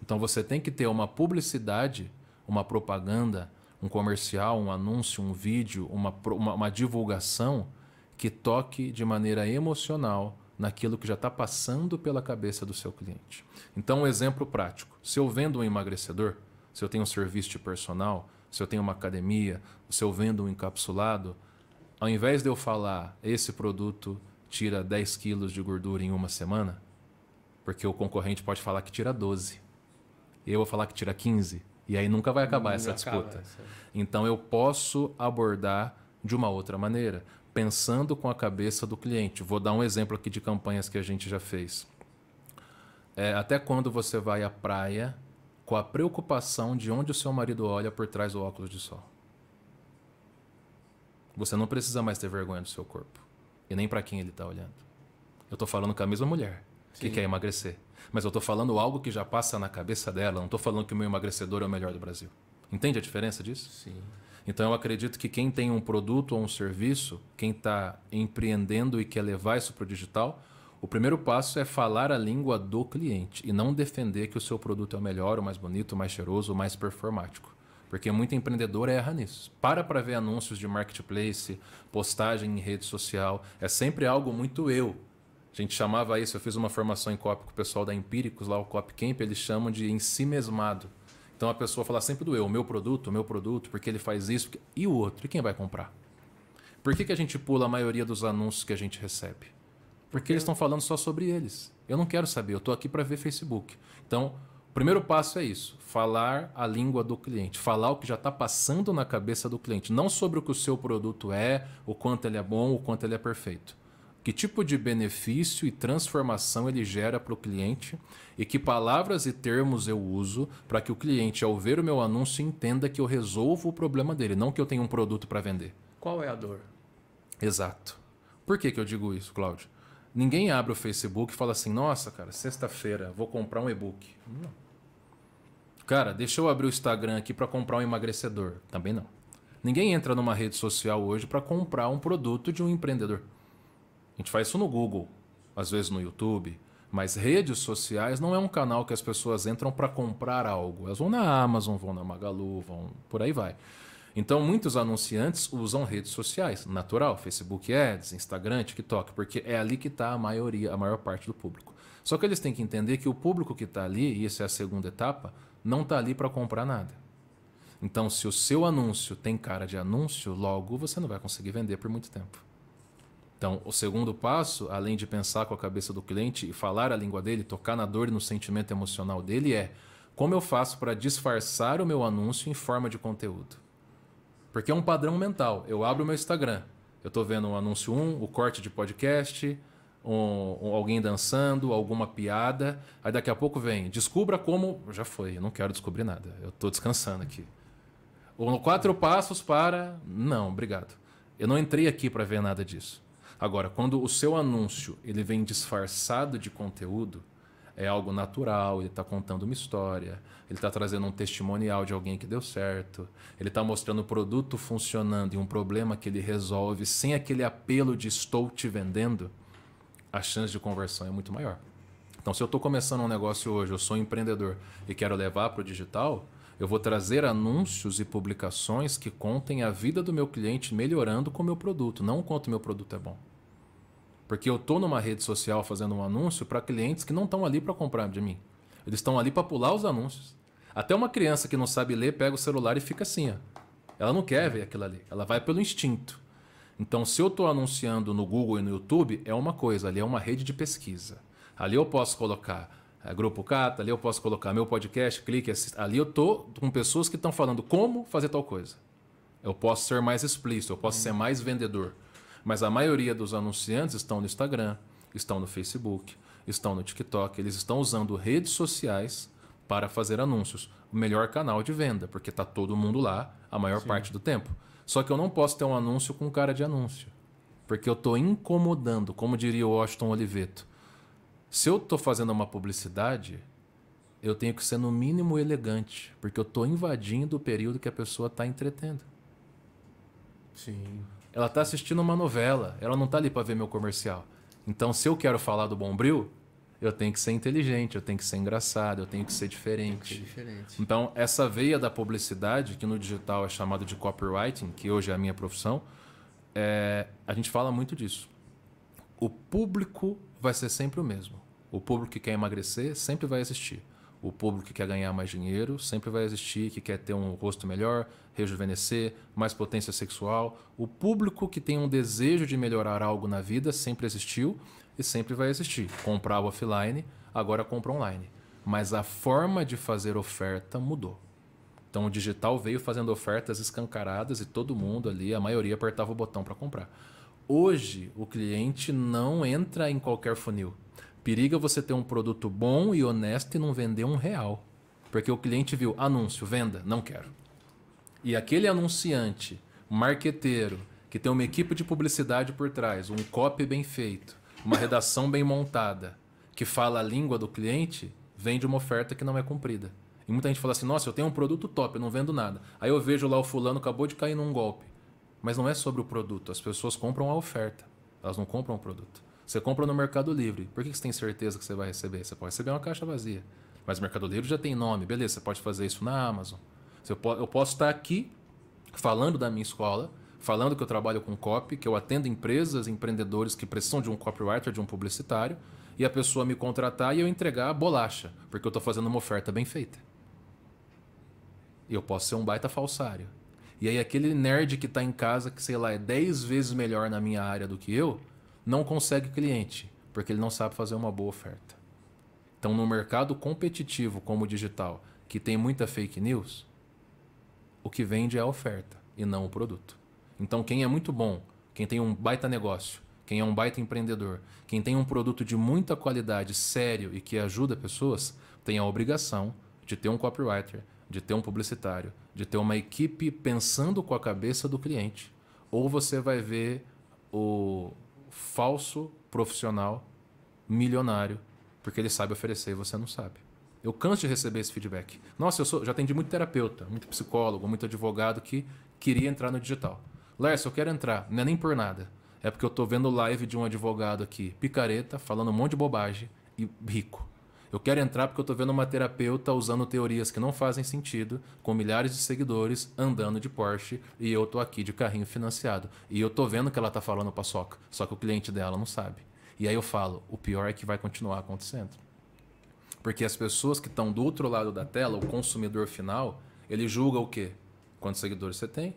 Então você tem que ter uma publicidade, uma propaganda, um comercial, um anúncio, um vídeo, uma, uma, uma divulgação que toque de maneira emocional naquilo que já está passando pela cabeça do seu cliente. Então, um exemplo prático: se eu vendo um emagrecedor, se eu tenho um serviço de personal, se eu tenho uma academia, se eu vendo um encapsulado, ao invés de eu falar esse produto tira 10 quilos de gordura em uma semana, porque o concorrente pode falar que tira 12, eu vou falar que tira 15, e aí nunca vai acabar hum, essa disputa. essa. Então eu posso abordar de uma outra maneira, pensando com a cabeça do cliente. Vou dar um exemplo aqui de campanhas que a gente já fez. É, até quando você vai à praia com a preocupação de onde o seu marido olha por trás do óculos de sol? Você não precisa mais ter vergonha do seu corpo. E nem para quem ele está olhando. Eu estou falando com a mesma mulher Sim. que quer emagrecer. Mas eu estou falando algo que já passa na cabeça dela. Não estou falando que o meu emagrecedor é o melhor do Brasil. Entende a diferença disso? Sim. Então eu acredito que quem tem um produto ou um serviço, quem está empreendendo e quer levar isso para o digital, o primeiro passo é falar a língua do cliente e não defender que o seu produto é o melhor, o mais bonito, o mais cheiroso, o mais performático. Porque muito empreendedor erra nisso. Para para ver anúncios de marketplace, postagem em rede social. É sempre algo muito eu. A gente chamava isso, eu fiz uma formação em copy com o pessoal da Empíricos, lá o Copy Camp, eles chamam de em si mesmado. Então a pessoa fala sempre do eu, o meu produto, o meu produto, porque ele faz isso. Porque... E o outro? E quem vai comprar? Por que, que a gente pula a maioria dos anúncios que a gente recebe? Porque eles estão é. falando só sobre eles. Eu não quero saber, eu estou aqui para ver Facebook. Então, primeiro passo é isso: falar a língua do cliente, falar o que já está passando na cabeça do cliente, não sobre o que o seu produto é, o quanto ele é bom, o quanto ele é perfeito. Que tipo de benefício e transformação ele gera para o cliente e que palavras e termos eu uso para que o cliente, ao ver o meu anúncio, entenda que eu resolvo o problema dele, não que eu tenho um produto para vender. Qual é a dor? Exato. Por que, que eu digo isso, Cláudio? Ninguém abre o Facebook e fala assim: nossa, cara, sexta-feira vou comprar um e-book. Não. Cara, deixa eu abrir o Instagram aqui para comprar um emagrecedor. Também não. Ninguém entra numa rede social hoje para comprar um produto de um empreendedor. A gente faz isso no Google, às vezes no YouTube, mas redes sociais não é um canal que as pessoas entram para comprar algo. Elas vão na Amazon, vão na Magalu, vão por aí vai. Então, muitos anunciantes usam redes sociais, natural, Facebook Ads, Instagram, TikTok, porque é ali que está a maioria, a maior parte do público. Só que eles têm que entender que o público que está ali, e essa é a segunda etapa, não está ali para comprar nada. Então, se o seu anúncio tem cara de anúncio, logo você não vai conseguir vender por muito tempo. Então, o segundo passo, além de pensar com a cabeça do cliente e falar a língua dele, tocar na dor e no sentimento emocional dele, é como eu faço para disfarçar o meu anúncio em forma de conteúdo. Porque é um padrão mental. Eu abro o meu Instagram, eu estou vendo o anúncio 1, o corte de podcast, um, um, alguém dançando, alguma piada. Aí daqui a pouco vem, descubra como. Já foi, eu não quero descobrir nada. Eu estou descansando aqui. Ou quatro passos para. Não, obrigado. Eu não entrei aqui para ver nada disso. Agora, quando o seu anúncio ele vem disfarçado de conteúdo, é algo natural, ele está contando uma história, ele está trazendo um testimonial de alguém que deu certo, ele está mostrando o produto funcionando e um problema que ele resolve sem aquele apelo de estou te vendendo, a chance de conversão é muito maior. Então, se eu estou começando um negócio hoje, eu sou um empreendedor e quero levar para o digital, eu vou trazer anúncios e publicações que contem a vida do meu cliente melhorando com o meu produto, não quanto o meu produto é bom. Porque eu estou numa rede social fazendo um anúncio para clientes que não estão ali para comprar de mim. Eles estão ali para pular os anúncios. Até uma criança que não sabe ler pega o celular e fica assim. Ó. Ela não quer ver aquilo ali. Ela vai pelo instinto. Então, se eu estou anunciando no Google e no YouTube, é uma coisa, ali é uma rede de pesquisa. Ali eu posso colocar é, Grupo Cata, ali eu posso colocar meu podcast, clique, assista. ali eu estou com pessoas que estão falando como fazer tal coisa. Eu posso ser mais explícito, eu posso hum. ser mais vendedor. Mas a maioria dos anunciantes estão no Instagram, estão no Facebook, estão no TikTok, eles estão usando redes sociais para fazer anúncios. O melhor canal de venda, porque está todo mundo lá a maior Sim. parte do tempo. Só que eu não posso ter um anúncio com cara de anúncio. Porque eu estou incomodando, como diria o Washington Oliveto. Se eu estou fazendo uma publicidade, eu tenho que ser no mínimo elegante, porque eu estou invadindo o período que a pessoa está entretendo. Sim. Ela está assistindo uma novela, ela não está ali para ver meu comercial. Então, se eu quero falar do Bombril, eu tenho que ser inteligente, eu tenho que ser engraçado, eu tenho que ser diferente. Que ser diferente. Então, essa veia da publicidade, que no digital é chamada de copywriting, que hoje é a minha profissão, é, a gente fala muito disso. O público vai ser sempre o mesmo. O público que quer emagrecer sempre vai existir. O público que quer ganhar mais dinheiro sempre vai existir, que quer ter um rosto melhor, rejuvenescer, mais potência sexual. O público que tem um desejo de melhorar algo na vida sempre existiu e sempre vai existir. Comprava offline, agora compra online. Mas a forma de fazer oferta mudou. Então o digital veio fazendo ofertas escancaradas e todo mundo ali, a maioria apertava o botão para comprar. Hoje o cliente não entra em qualquer funil. Periga você ter um produto bom e honesto e não vender um real. Porque o cliente viu anúncio, venda, não quero. E aquele anunciante, marqueteiro, que tem uma equipe de publicidade por trás, um copy bem feito, uma redação bem montada, que fala a língua do cliente, vende uma oferta que não é cumprida. E muita gente fala assim: nossa, eu tenho um produto top, eu não vendo nada. Aí eu vejo lá o fulano acabou de cair num golpe. Mas não é sobre o produto, as pessoas compram a oferta, elas não compram o produto. Você compra no Mercado Livre, por que você tem certeza que você vai receber? Você pode receber uma caixa vazia. Mas o Mercado Livre já tem nome, beleza, você pode fazer isso na Amazon. Eu posso estar aqui falando da minha escola, falando que eu trabalho com copy, que eu atendo empresas, empreendedores que precisam de um copywriter, de um publicitário, e a pessoa me contratar e eu entregar a bolacha, porque eu estou fazendo uma oferta bem feita. E eu posso ser um baita falsário. E aí aquele nerd que está em casa, que sei lá, é 10 vezes melhor na minha área do que eu, não consegue cliente, porque ele não sabe fazer uma boa oferta. Então, no mercado competitivo como o digital, que tem muita fake news, o que vende é a oferta e não o produto. Então, quem é muito bom, quem tem um baita negócio, quem é um baita empreendedor, quem tem um produto de muita qualidade, sério e que ajuda pessoas, tem a obrigação de ter um copywriter, de ter um publicitário, de ter uma equipe pensando com a cabeça do cliente. Ou você vai ver o falso profissional milionário, porque ele sabe oferecer e você não sabe. Eu canso de receber esse feedback. Nossa, eu sou, já atendi muito terapeuta, muito psicólogo, muito advogado que queria entrar no digital. Lércio, eu quero entrar. Não é nem por nada. É porque eu tô vendo live de um advogado aqui, picareta, falando um monte de bobagem e rico. Eu quero entrar porque eu tô vendo uma terapeuta usando teorias que não fazem sentido, com milhares de seguidores, andando de Porsche, e eu tô aqui de carrinho financiado. E eu tô vendo que ela tá falando paçoca, só que o cliente dela não sabe. E aí eu falo, o pior é que vai continuar acontecendo. Porque as pessoas que estão do outro lado da tela, o consumidor final, ele julga o quê? Quantos seguidores você tem?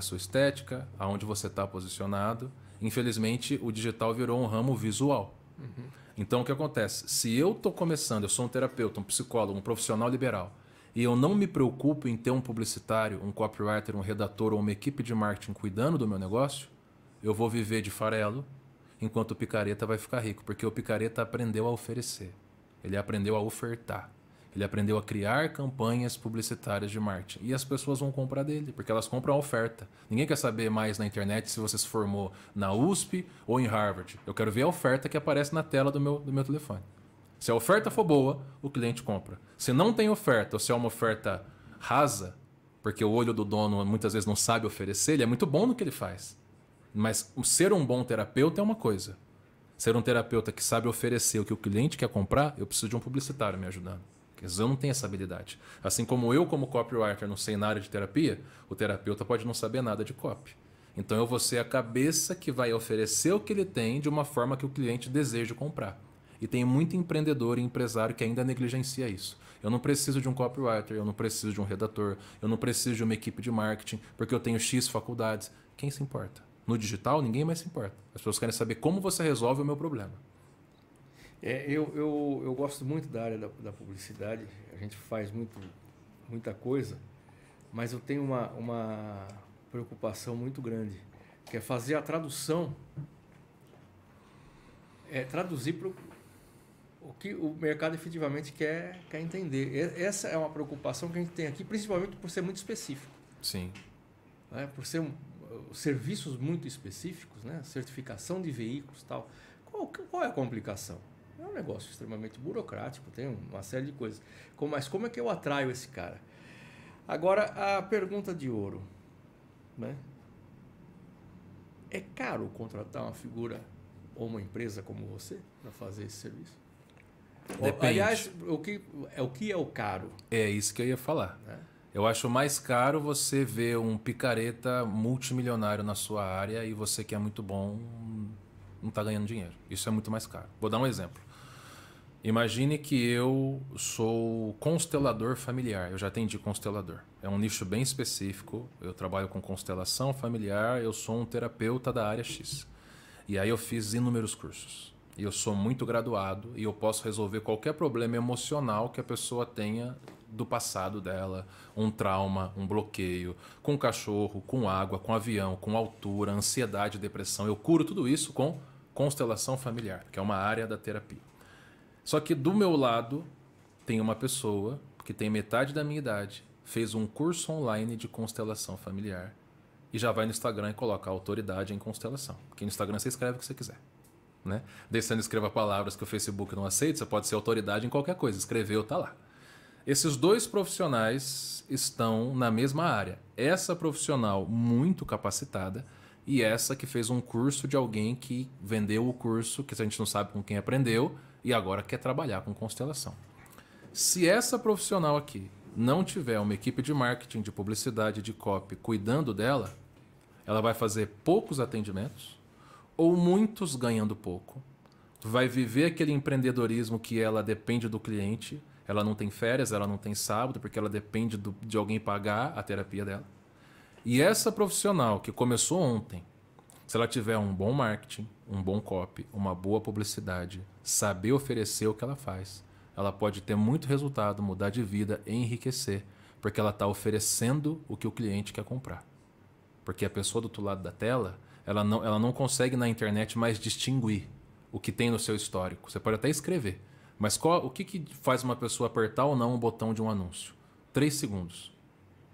a sua estética, aonde você está posicionado. Infelizmente, o digital virou um ramo visual. Uhum. Então, o que acontece? Se eu estou começando, eu sou um terapeuta, um psicólogo, um profissional liberal, e eu não me preocupo em ter um publicitário, um copywriter, um redator ou uma equipe de marketing cuidando do meu negócio, eu vou viver de farelo, enquanto o picareta vai ficar rico, porque o picareta aprendeu a oferecer. Ele aprendeu a ofertar. Ele aprendeu a criar campanhas publicitárias de marketing. E as pessoas vão comprar dele, porque elas compram a oferta. Ninguém quer saber mais na internet se você se formou na USP ou em Harvard. Eu quero ver a oferta que aparece na tela do meu, do meu telefone. Se a oferta for boa, o cliente compra. Se não tem oferta, ou se é uma oferta rasa, porque o olho do dono muitas vezes não sabe oferecer, ele é muito bom no que ele faz. Mas ser um bom terapeuta é uma coisa. Ser um terapeuta que sabe oferecer o que o cliente quer comprar, eu preciso de um publicitário me ajudando técnicas. Eu não tenho essa habilidade. Assim como eu, como copywriter, não sei nada de terapia, o terapeuta pode não saber nada de copy. Então eu vou ser a cabeça que vai oferecer o que ele tem de uma forma que o cliente deseja comprar. E tem muito empreendedor e empresário que ainda negligencia isso. Eu não preciso de um copywriter, eu não preciso de um redator, eu não preciso de uma equipe de marketing, porque eu tenho X faculdades. Quem se importa? No digital, ninguém mais se importa. As pessoas querem saber como você resolve o meu problema. É, eu, eu, eu gosto muito da área da, da, publicidade, a gente faz muito, muita coisa, mas eu tenho uma, uma preocupação muito grande, que é fazer a tradução, é traduzir para o que o mercado efetivamente quer, quer entender. E, essa é uma preocupação que a gente tem aqui, principalmente por ser muito específico. Sim. Né? Por ser um, serviços muito específicos, né? certificação de veículos tal. Qual, qual é a complicação? É um negócio extremamente burocrático, tem uma série de coisas. Mas como é que eu atraio esse cara? Agora, a pergunta de ouro. Né? É caro contratar uma figura ou uma empresa como você para fazer esse serviço? Depende. Aliás, o que é o, que é o caro? É isso que eu ia falar. Né? Eu acho mais caro você ver um picareta multimilionário na sua área e você que é muito bom não está ganhando dinheiro. Isso é muito mais caro. Vou dar um exemplo. Imagine que eu sou constelador familiar. Eu já atendi constelador. É um nicho bem específico. Eu trabalho com constelação familiar. Eu sou um terapeuta da área X. E aí eu fiz inúmeros cursos. E eu sou muito graduado e eu posso resolver qualquer problema emocional que a pessoa tenha do passado dela, um trauma, um bloqueio, com cachorro, com água, com avião, com altura, ansiedade, depressão. Eu curo tudo isso com constelação familiar, que é uma área da terapia. Só que do meu lado tem uma pessoa que tem metade da minha idade, fez um curso online de constelação familiar e já vai no Instagram e coloca autoridade em constelação. Porque no Instagram você escreve o que você quiser. Né? Daí escreva palavras que o Facebook não aceita, você pode ser autoridade em qualquer coisa. Escreveu, tá lá. Esses dois profissionais estão na mesma área. Essa profissional muito capacitada e essa que fez um curso de alguém que vendeu o curso, que a gente não sabe com quem aprendeu, e agora quer trabalhar com constelação. Se essa profissional aqui não tiver uma equipe de marketing, de publicidade, de copy cuidando dela, ela vai fazer poucos atendimentos ou muitos ganhando pouco. Vai viver aquele empreendedorismo que ela depende do cliente, ela não tem férias, ela não tem sábado, porque ela depende do, de alguém pagar a terapia dela. E essa profissional que começou ontem, se ela tiver um bom marketing, um bom copy, uma boa publicidade, saber oferecer o que ela faz, ela pode ter muito resultado, mudar de vida, enriquecer, porque ela está oferecendo o que o cliente quer comprar. Porque a pessoa do outro lado da tela, ela não, ela não consegue na internet mais distinguir o que tem no seu histórico. Você pode até escrever, mas qual, o que, que faz uma pessoa apertar ou não o botão de um anúncio? Três segundos.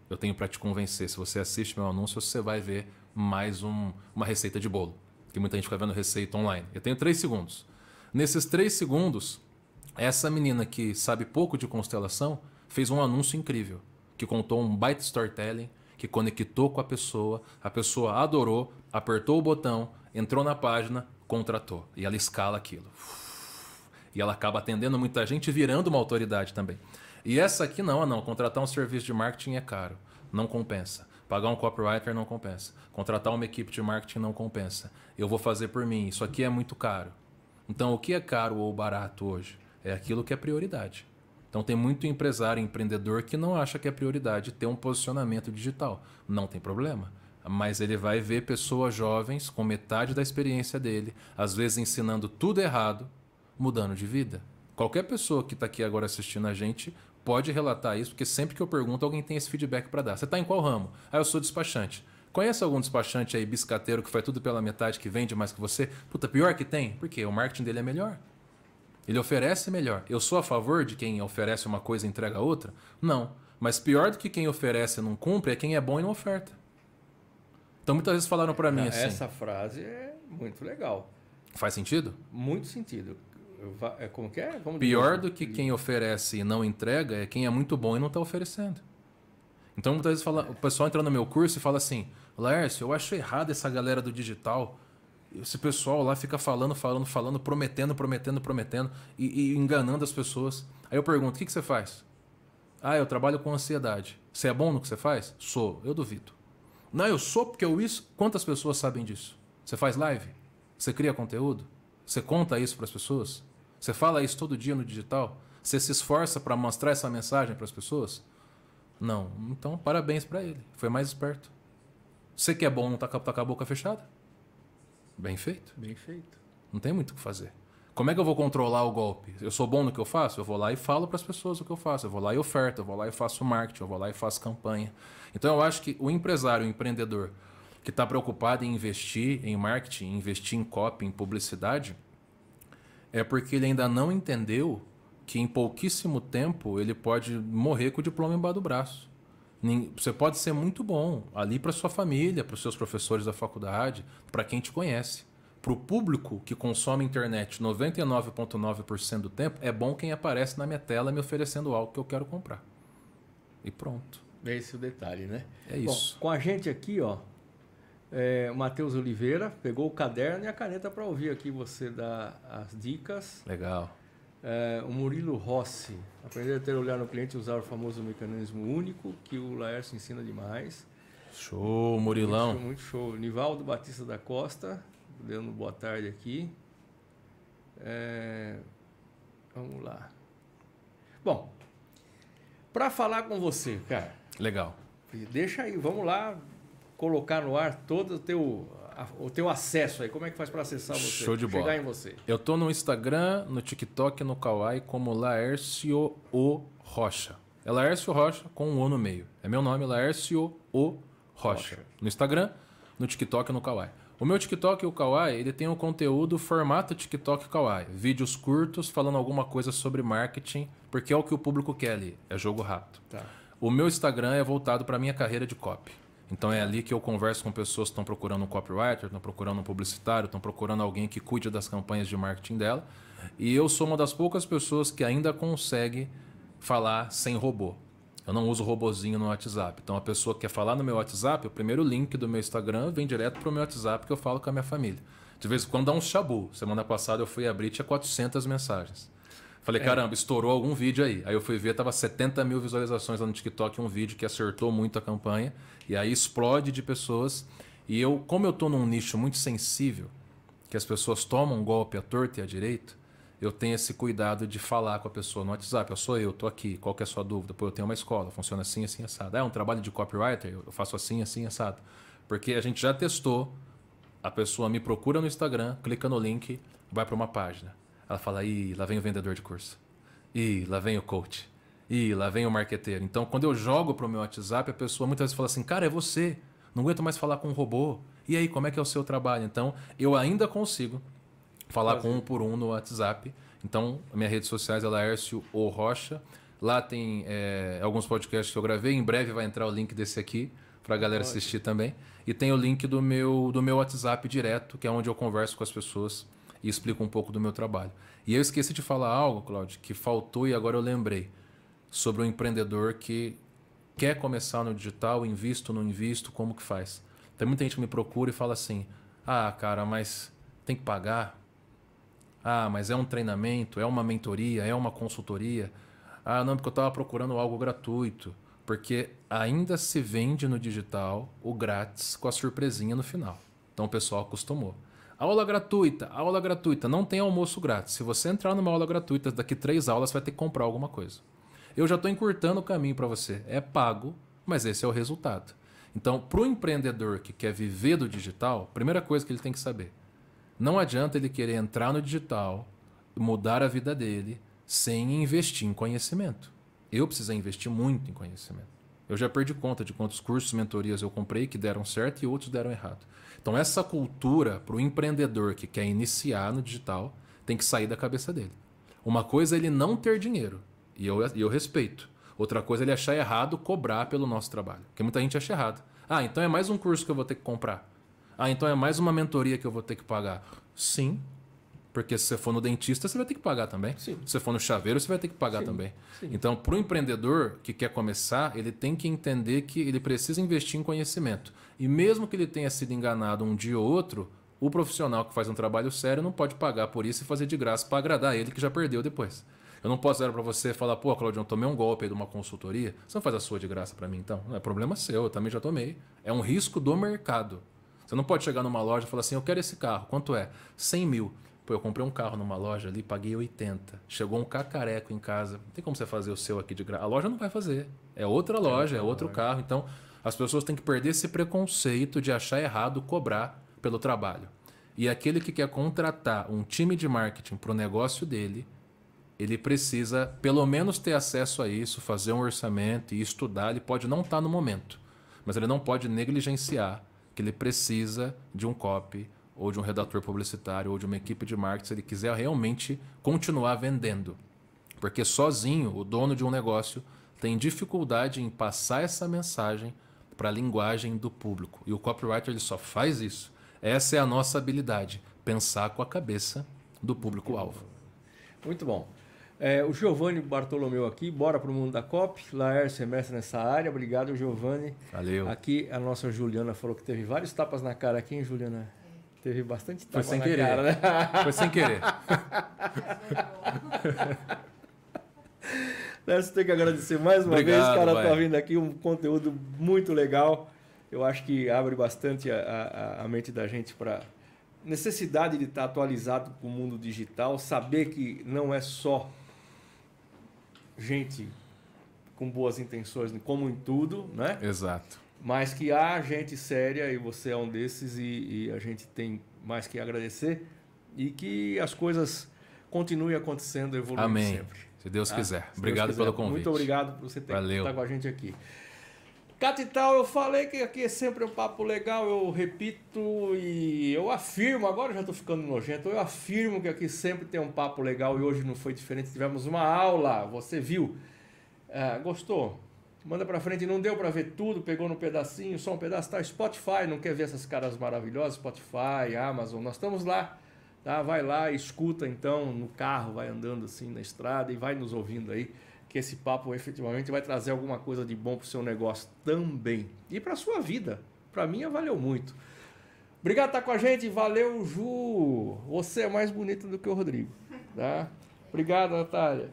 Eu tenho para te convencer. Se você assiste meu anúncio, você vai ver mais um, uma receita de bolo. Que muita gente fica vendo receita online. Eu tenho três segundos. Nesses três segundos, essa menina que sabe pouco de constelação fez um anúncio incrível, que contou um baita storytelling, que conectou com a pessoa, a pessoa adorou, apertou o botão, entrou na página, contratou. E ela escala aquilo. E ela acaba atendendo muita gente, virando uma autoridade também. E essa aqui não, não. Contratar um serviço de marketing é caro. Não compensa. Pagar um copywriter não compensa. Contratar uma equipe de marketing não compensa. Eu vou fazer por mim, isso aqui é muito caro. Então, o que é caro ou barato hoje? É aquilo que é prioridade. Então, tem muito empresário, empreendedor que não acha que é prioridade ter um posicionamento digital. Não tem problema. Mas ele vai ver pessoas jovens com metade da experiência dele, às vezes ensinando tudo errado, mudando de vida. Qualquer pessoa que está aqui agora assistindo a gente pode relatar isso, porque sempre que eu pergunto, alguém tem esse feedback para dar. Você está em qual ramo? Ah, eu sou despachante. Conhece algum despachante aí biscateiro que faz tudo pela metade, que vende mais que você? Puta, pior que tem? Por quê? O marketing dele é melhor. Ele oferece melhor. Eu sou a favor de quem oferece uma coisa e entrega outra? Não. Mas pior do que quem oferece e não cumpre é quem é bom e não oferta. Então muitas vezes falaram para mim assim. Essa frase é muito legal. Faz sentido? Muito sentido. É, como que é? Vamos Pior dizer. Assim. do que quem oferece e não entrega é quem é muito bom e não está oferecendo. Então, muitas vezes fala, o pessoal entra no meu curso e fala assim: Lércio, eu acho errado essa galera do digital. Esse pessoal lá fica falando, falando, falando, prometendo, prometendo, prometendo e, e enganando as pessoas. Aí eu pergunto: o que, que você faz? Ah, eu trabalho com ansiedade. Você é bom no que você faz? Sou, eu duvido. Não, eu sou porque eu isso. Quantas pessoas sabem disso? Você faz live? Você cria conteúdo? Você conta isso para as pessoas? Você fala isso todo dia no digital? Você se esforça para mostrar essa mensagem para as pessoas? Não. Então, parabéns para ele. Foi mais esperto. Você que é bom não tá, com a boca fechada? Bem feito. Bem feito. Não tem muito o que fazer. Como é que eu vou controlar o golpe? Eu sou bom no que eu faço? Eu vou lá e falo para as pessoas o que eu faço. Eu vou lá e oferto, eu vou lá e faço marketing, eu vou lá e faço campanha. Então eu acho que o empresário, o empreendedor que está preocupado em investir em marketing, investir em copy, em publicidade, é porque ele ainda não entendeu que em pouquíssimo tempo ele pode morrer com o diploma embaixo do braço. Você pode ser muito bom ali para sua família, para os seus professores da faculdade, para quem te conhece. Para o público que consome internet 99,9% do tempo, é bom quem aparece na minha tela me oferecendo algo que eu quero comprar. E pronto. Esse é esse o detalhe, né? É isso. Bom, com a gente aqui, ó, é, Matheus Oliveira pegou o caderno e a caneta para ouvir aqui você dar as dicas. Legal. É, o Murilo Rossi, aprender a ter olhar no cliente e usar o famoso mecanismo único que o Laércio ensina demais. Show, Murilão. Muito, muito show. Nivaldo Batista da Costa, dando boa tarde aqui. É, vamos lá. Bom, para falar com você, cara. Legal. Deixa aí, vamos lá colocar no ar todo o teu, o teu acesso aí. Como é que faz para acessar você? Show de chegar bola. Chegar em você. Eu tô no Instagram, no TikTok, no Kawaii como Laércio O Rocha. É Laércio Rocha com um O no meio. É meu nome, Laércio O Rocha. Rocha. No Instagram, no TikTok e no Kawaii. O meu TikTok e o Kawaii, ele tem o um conteúdo formato TikTok Kawaii. Vídeos curtos falando alguma coisa sobre marketing, porque é o que o público quer ali. É jogo rápido. Tá. O meu Instagram é voltado para minha carreira de copy. Então é ali que eu converso com pessoas que estão procurando um copywriter, estão procurando um publicitário, estão procurando alguém que cuide das campanhas de marketing dela. E eu sou uma das poucas pessoas que ainda consegue falar sem robô. Eu não uso robozinho no WhatsApp. Então a pessoa que quer falar no meu WhatsApp, o primeiro link do meu Instagram vem direto para o meu WhatsApp que eu falo com a minha família. De vez em quando dá um chabu. Semana passada eu fui abrir tinha 400 mensagens. Falei, é. caramba, estourou algum vídeo aí. Aí eu fui ver, tava 70 mil visualizações lá no TikTok, um vídeo que acertou muito a campanha. E aí explode de pessoas. E eu, como eu tô num nicho muito sensível, que as pessoas tomam um golpe à torta e à direita, eu tenho esse cuidado de falar com a pessoa no WhatsApp. Eu sou eu, tô aqui, qual que é a sua dúvida? Pô, eu tenho uma escola, funciona assim, assim, assado. Ah, é um trabalho de copywriter, eu faço assim, assim, assado. Porque a gente já testou, a pessoa me procura no Instagram, clica no link, vai para uma página. Ela fala: ih, lá vem o vendedor de curso. Ih, lá vem o coach. Ih, lá vem o marqueteiro. Então, quando eu jogo pro meu WhatsApp, a pessoa muitas vezes fala assim: cara, é você. Não aguento mais falar com um robô. E aí, como é que é o seu trabalho? Então, eu ainda consigo falar com um por um no WhatsApp. Então, minhas redes sociais ela é Laércio O Rocha. Lá tem é, alguns podcasts que eu gravei. Em breve vai entrar o link desse aqui para a galera assistir também. E tem o link do meu, do meu WhatsApp direto, que é onde eu converso com as pessoas e explico um pouco do meu trabalho. E eu esqueci de falar algo, Claudio, que faltou e agora eu lembrei, sobre o um empreendedor que quer começar no digital, invisto, não invisto, como que faz? Tem muita gente que me procura e fala assim: ah, cara, mas tem que pagar? Ah, mas é um treinamento, é uma mentoria, é uma consultoria? Ah, não, porque eu estava procurando algo gratuito. Porque ainda se vende no digital o grátis com a surpresinha no final. Então o pessoal acostumou. Aula gratuita, aula gratuita, não tem almoço grátis. Se você entrar numa aula gratuita, daqui três aulas vai ter que comprar alguma coisa. Eu já estou encurtando o caminho para você. É pago, mas esse é o resultado. Então, para o empreendedor que quer viver do digital, primeira coisa que ele tem que saber: não adianta ele querer entrar no digital, mudar a vida dele, sem investir em conhecimento. Eu precisei investir muito em conhecimento. Eu já perdi conta de quantos cursos, mentorias eu comprei que deram certo e outros deram errado. Então, essa cultura para o empreendedor que quer iniciar no digital tem que sair da cabeça dele. Uma coisa é ele não ter dinheiro, e eu, eu respeito. Outra coisa é ele achar errado cobrar pelo nosso trabalho, porque muita gente acha errado. Ah, então é mais um curso que eu vou ter que comprar. Ah, então é mais uma mentoria que eu vou ter que pagar. Sim, porque se você for no dentista, você vai ter que pagar também. Sim. Se você for no chaveiro, você vai ter que pagar Sim. também. Sim. Então, para o empreendedor que quer começar, ele tem que entender que ele precisa investir em conhecimento. E mesmo que ele tenha sido enganado um dia ou outro, o profissional que faz um trabalho sério não pode pagar por isso e fazer de graça para agradar ele que já perdeu depois. Eu não posso dar para você e falar, pô, eu tomei um golpe aí de uma consultoria. Você não faz a sua de graça para mim, então? Não é problema seu, eu também já tomei. É um risco do mercado. Você não pode chegar numa loja e falar assim, eu quero esse carro, quanto é? 100 mil. Pô, eu comprei um carro numa loja ali, paguei 80. Chegou um cacareco em casa. Não tem como você fazer o seu aqui de graça. A loja não vai fazer. É outra loja, é, outro carro. Então, as pessoas têm que perder esse preconceito de achar errado cobrar pelo trabalho. E aquele que quer contratar um time de marketing para o negócio dele, ele precisa pelo menos ter acesso a isso, fazer um orçamento e estudar. Ele pode não estar tá no momento, mas ele não pode negligenciar que ele precisa de um copy ou de um redator publicitário, ou de uma equipe de marketing, se ele quiser realmente continuar vendendo. Porque sozinho, o dono de um negócio tem dificuldade em passar essa mensagem para a linguagem do público. E o copywriter ele só faz isso. Essa é a nossa habilidade, pensar com a cabeça do público-alvo. Muito bom. É, o Giovanni Bartolomeu aqui, bora para o mundo da COP. Laércio é nessa área. Obrigado, Giovanni. Valeu. Aqui a nossa Juliana falou que teve vários tapas na cara aqui, hein, Juliana? Teve bastante tapa Foi sem querer. Cara, né? Foi sem querer. Nessa (laughs) tem que agradecer mais uma Obrigado, vez, cara, vai. tá vindo aqui um conteúdo muito legal. Eu acho que abre bastante a, a, a mente da gente para necessidade de estar tá atualizado com o mundo digital, saber que não é só gente com boas intenções, como em tudo, né? Exato mas que há gente séria e você é um desses e, e a gente tem mais que agradecer e que as coisas continuem acontecendo, evoluindo Amém. sempre. Se Deus ah, quiser. Se obrigado Deus quiser. pelo convite. Muito obrigado por você ter Valeu. estar tá com a gente aqui. Catital, eu falei que aqui é sempre um papo legal, eu repito e eu afirmo, agora já estou ficando nojento, eu afirmo que aqui sempre tem um papo legal e hoje não foi diferente, tivemos uma aula, você viu? Ah, gostou? Manda pra frente, não deu pra ver tudo, pegou no pedacinho, só um pedaço, tá? Spotify, não quer ver essas caras maravilhosas? Spotify, Amazon, nós estamos lá, tá? Vai lá, escuta então no carro, vai andando assim na estrada e vai nos ouvindo aí, que esse papo efetivamente vai trazer alguma coisa de bom pro seu negócio também. E pra sua vida, pra mim valeu muito. Obrigado por estar com a gente, valeu Ju! Você é mais bonita do que o Rodrigo, tá? Obrigado, Natália,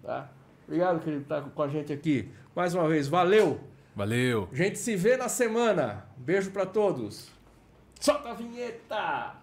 tá? Obrigado, querido, por estar com a gente aqui. Mais uma vez, valeu! Valeu! Gente se vê na semana. Beijo para todos. Solta a vinheta!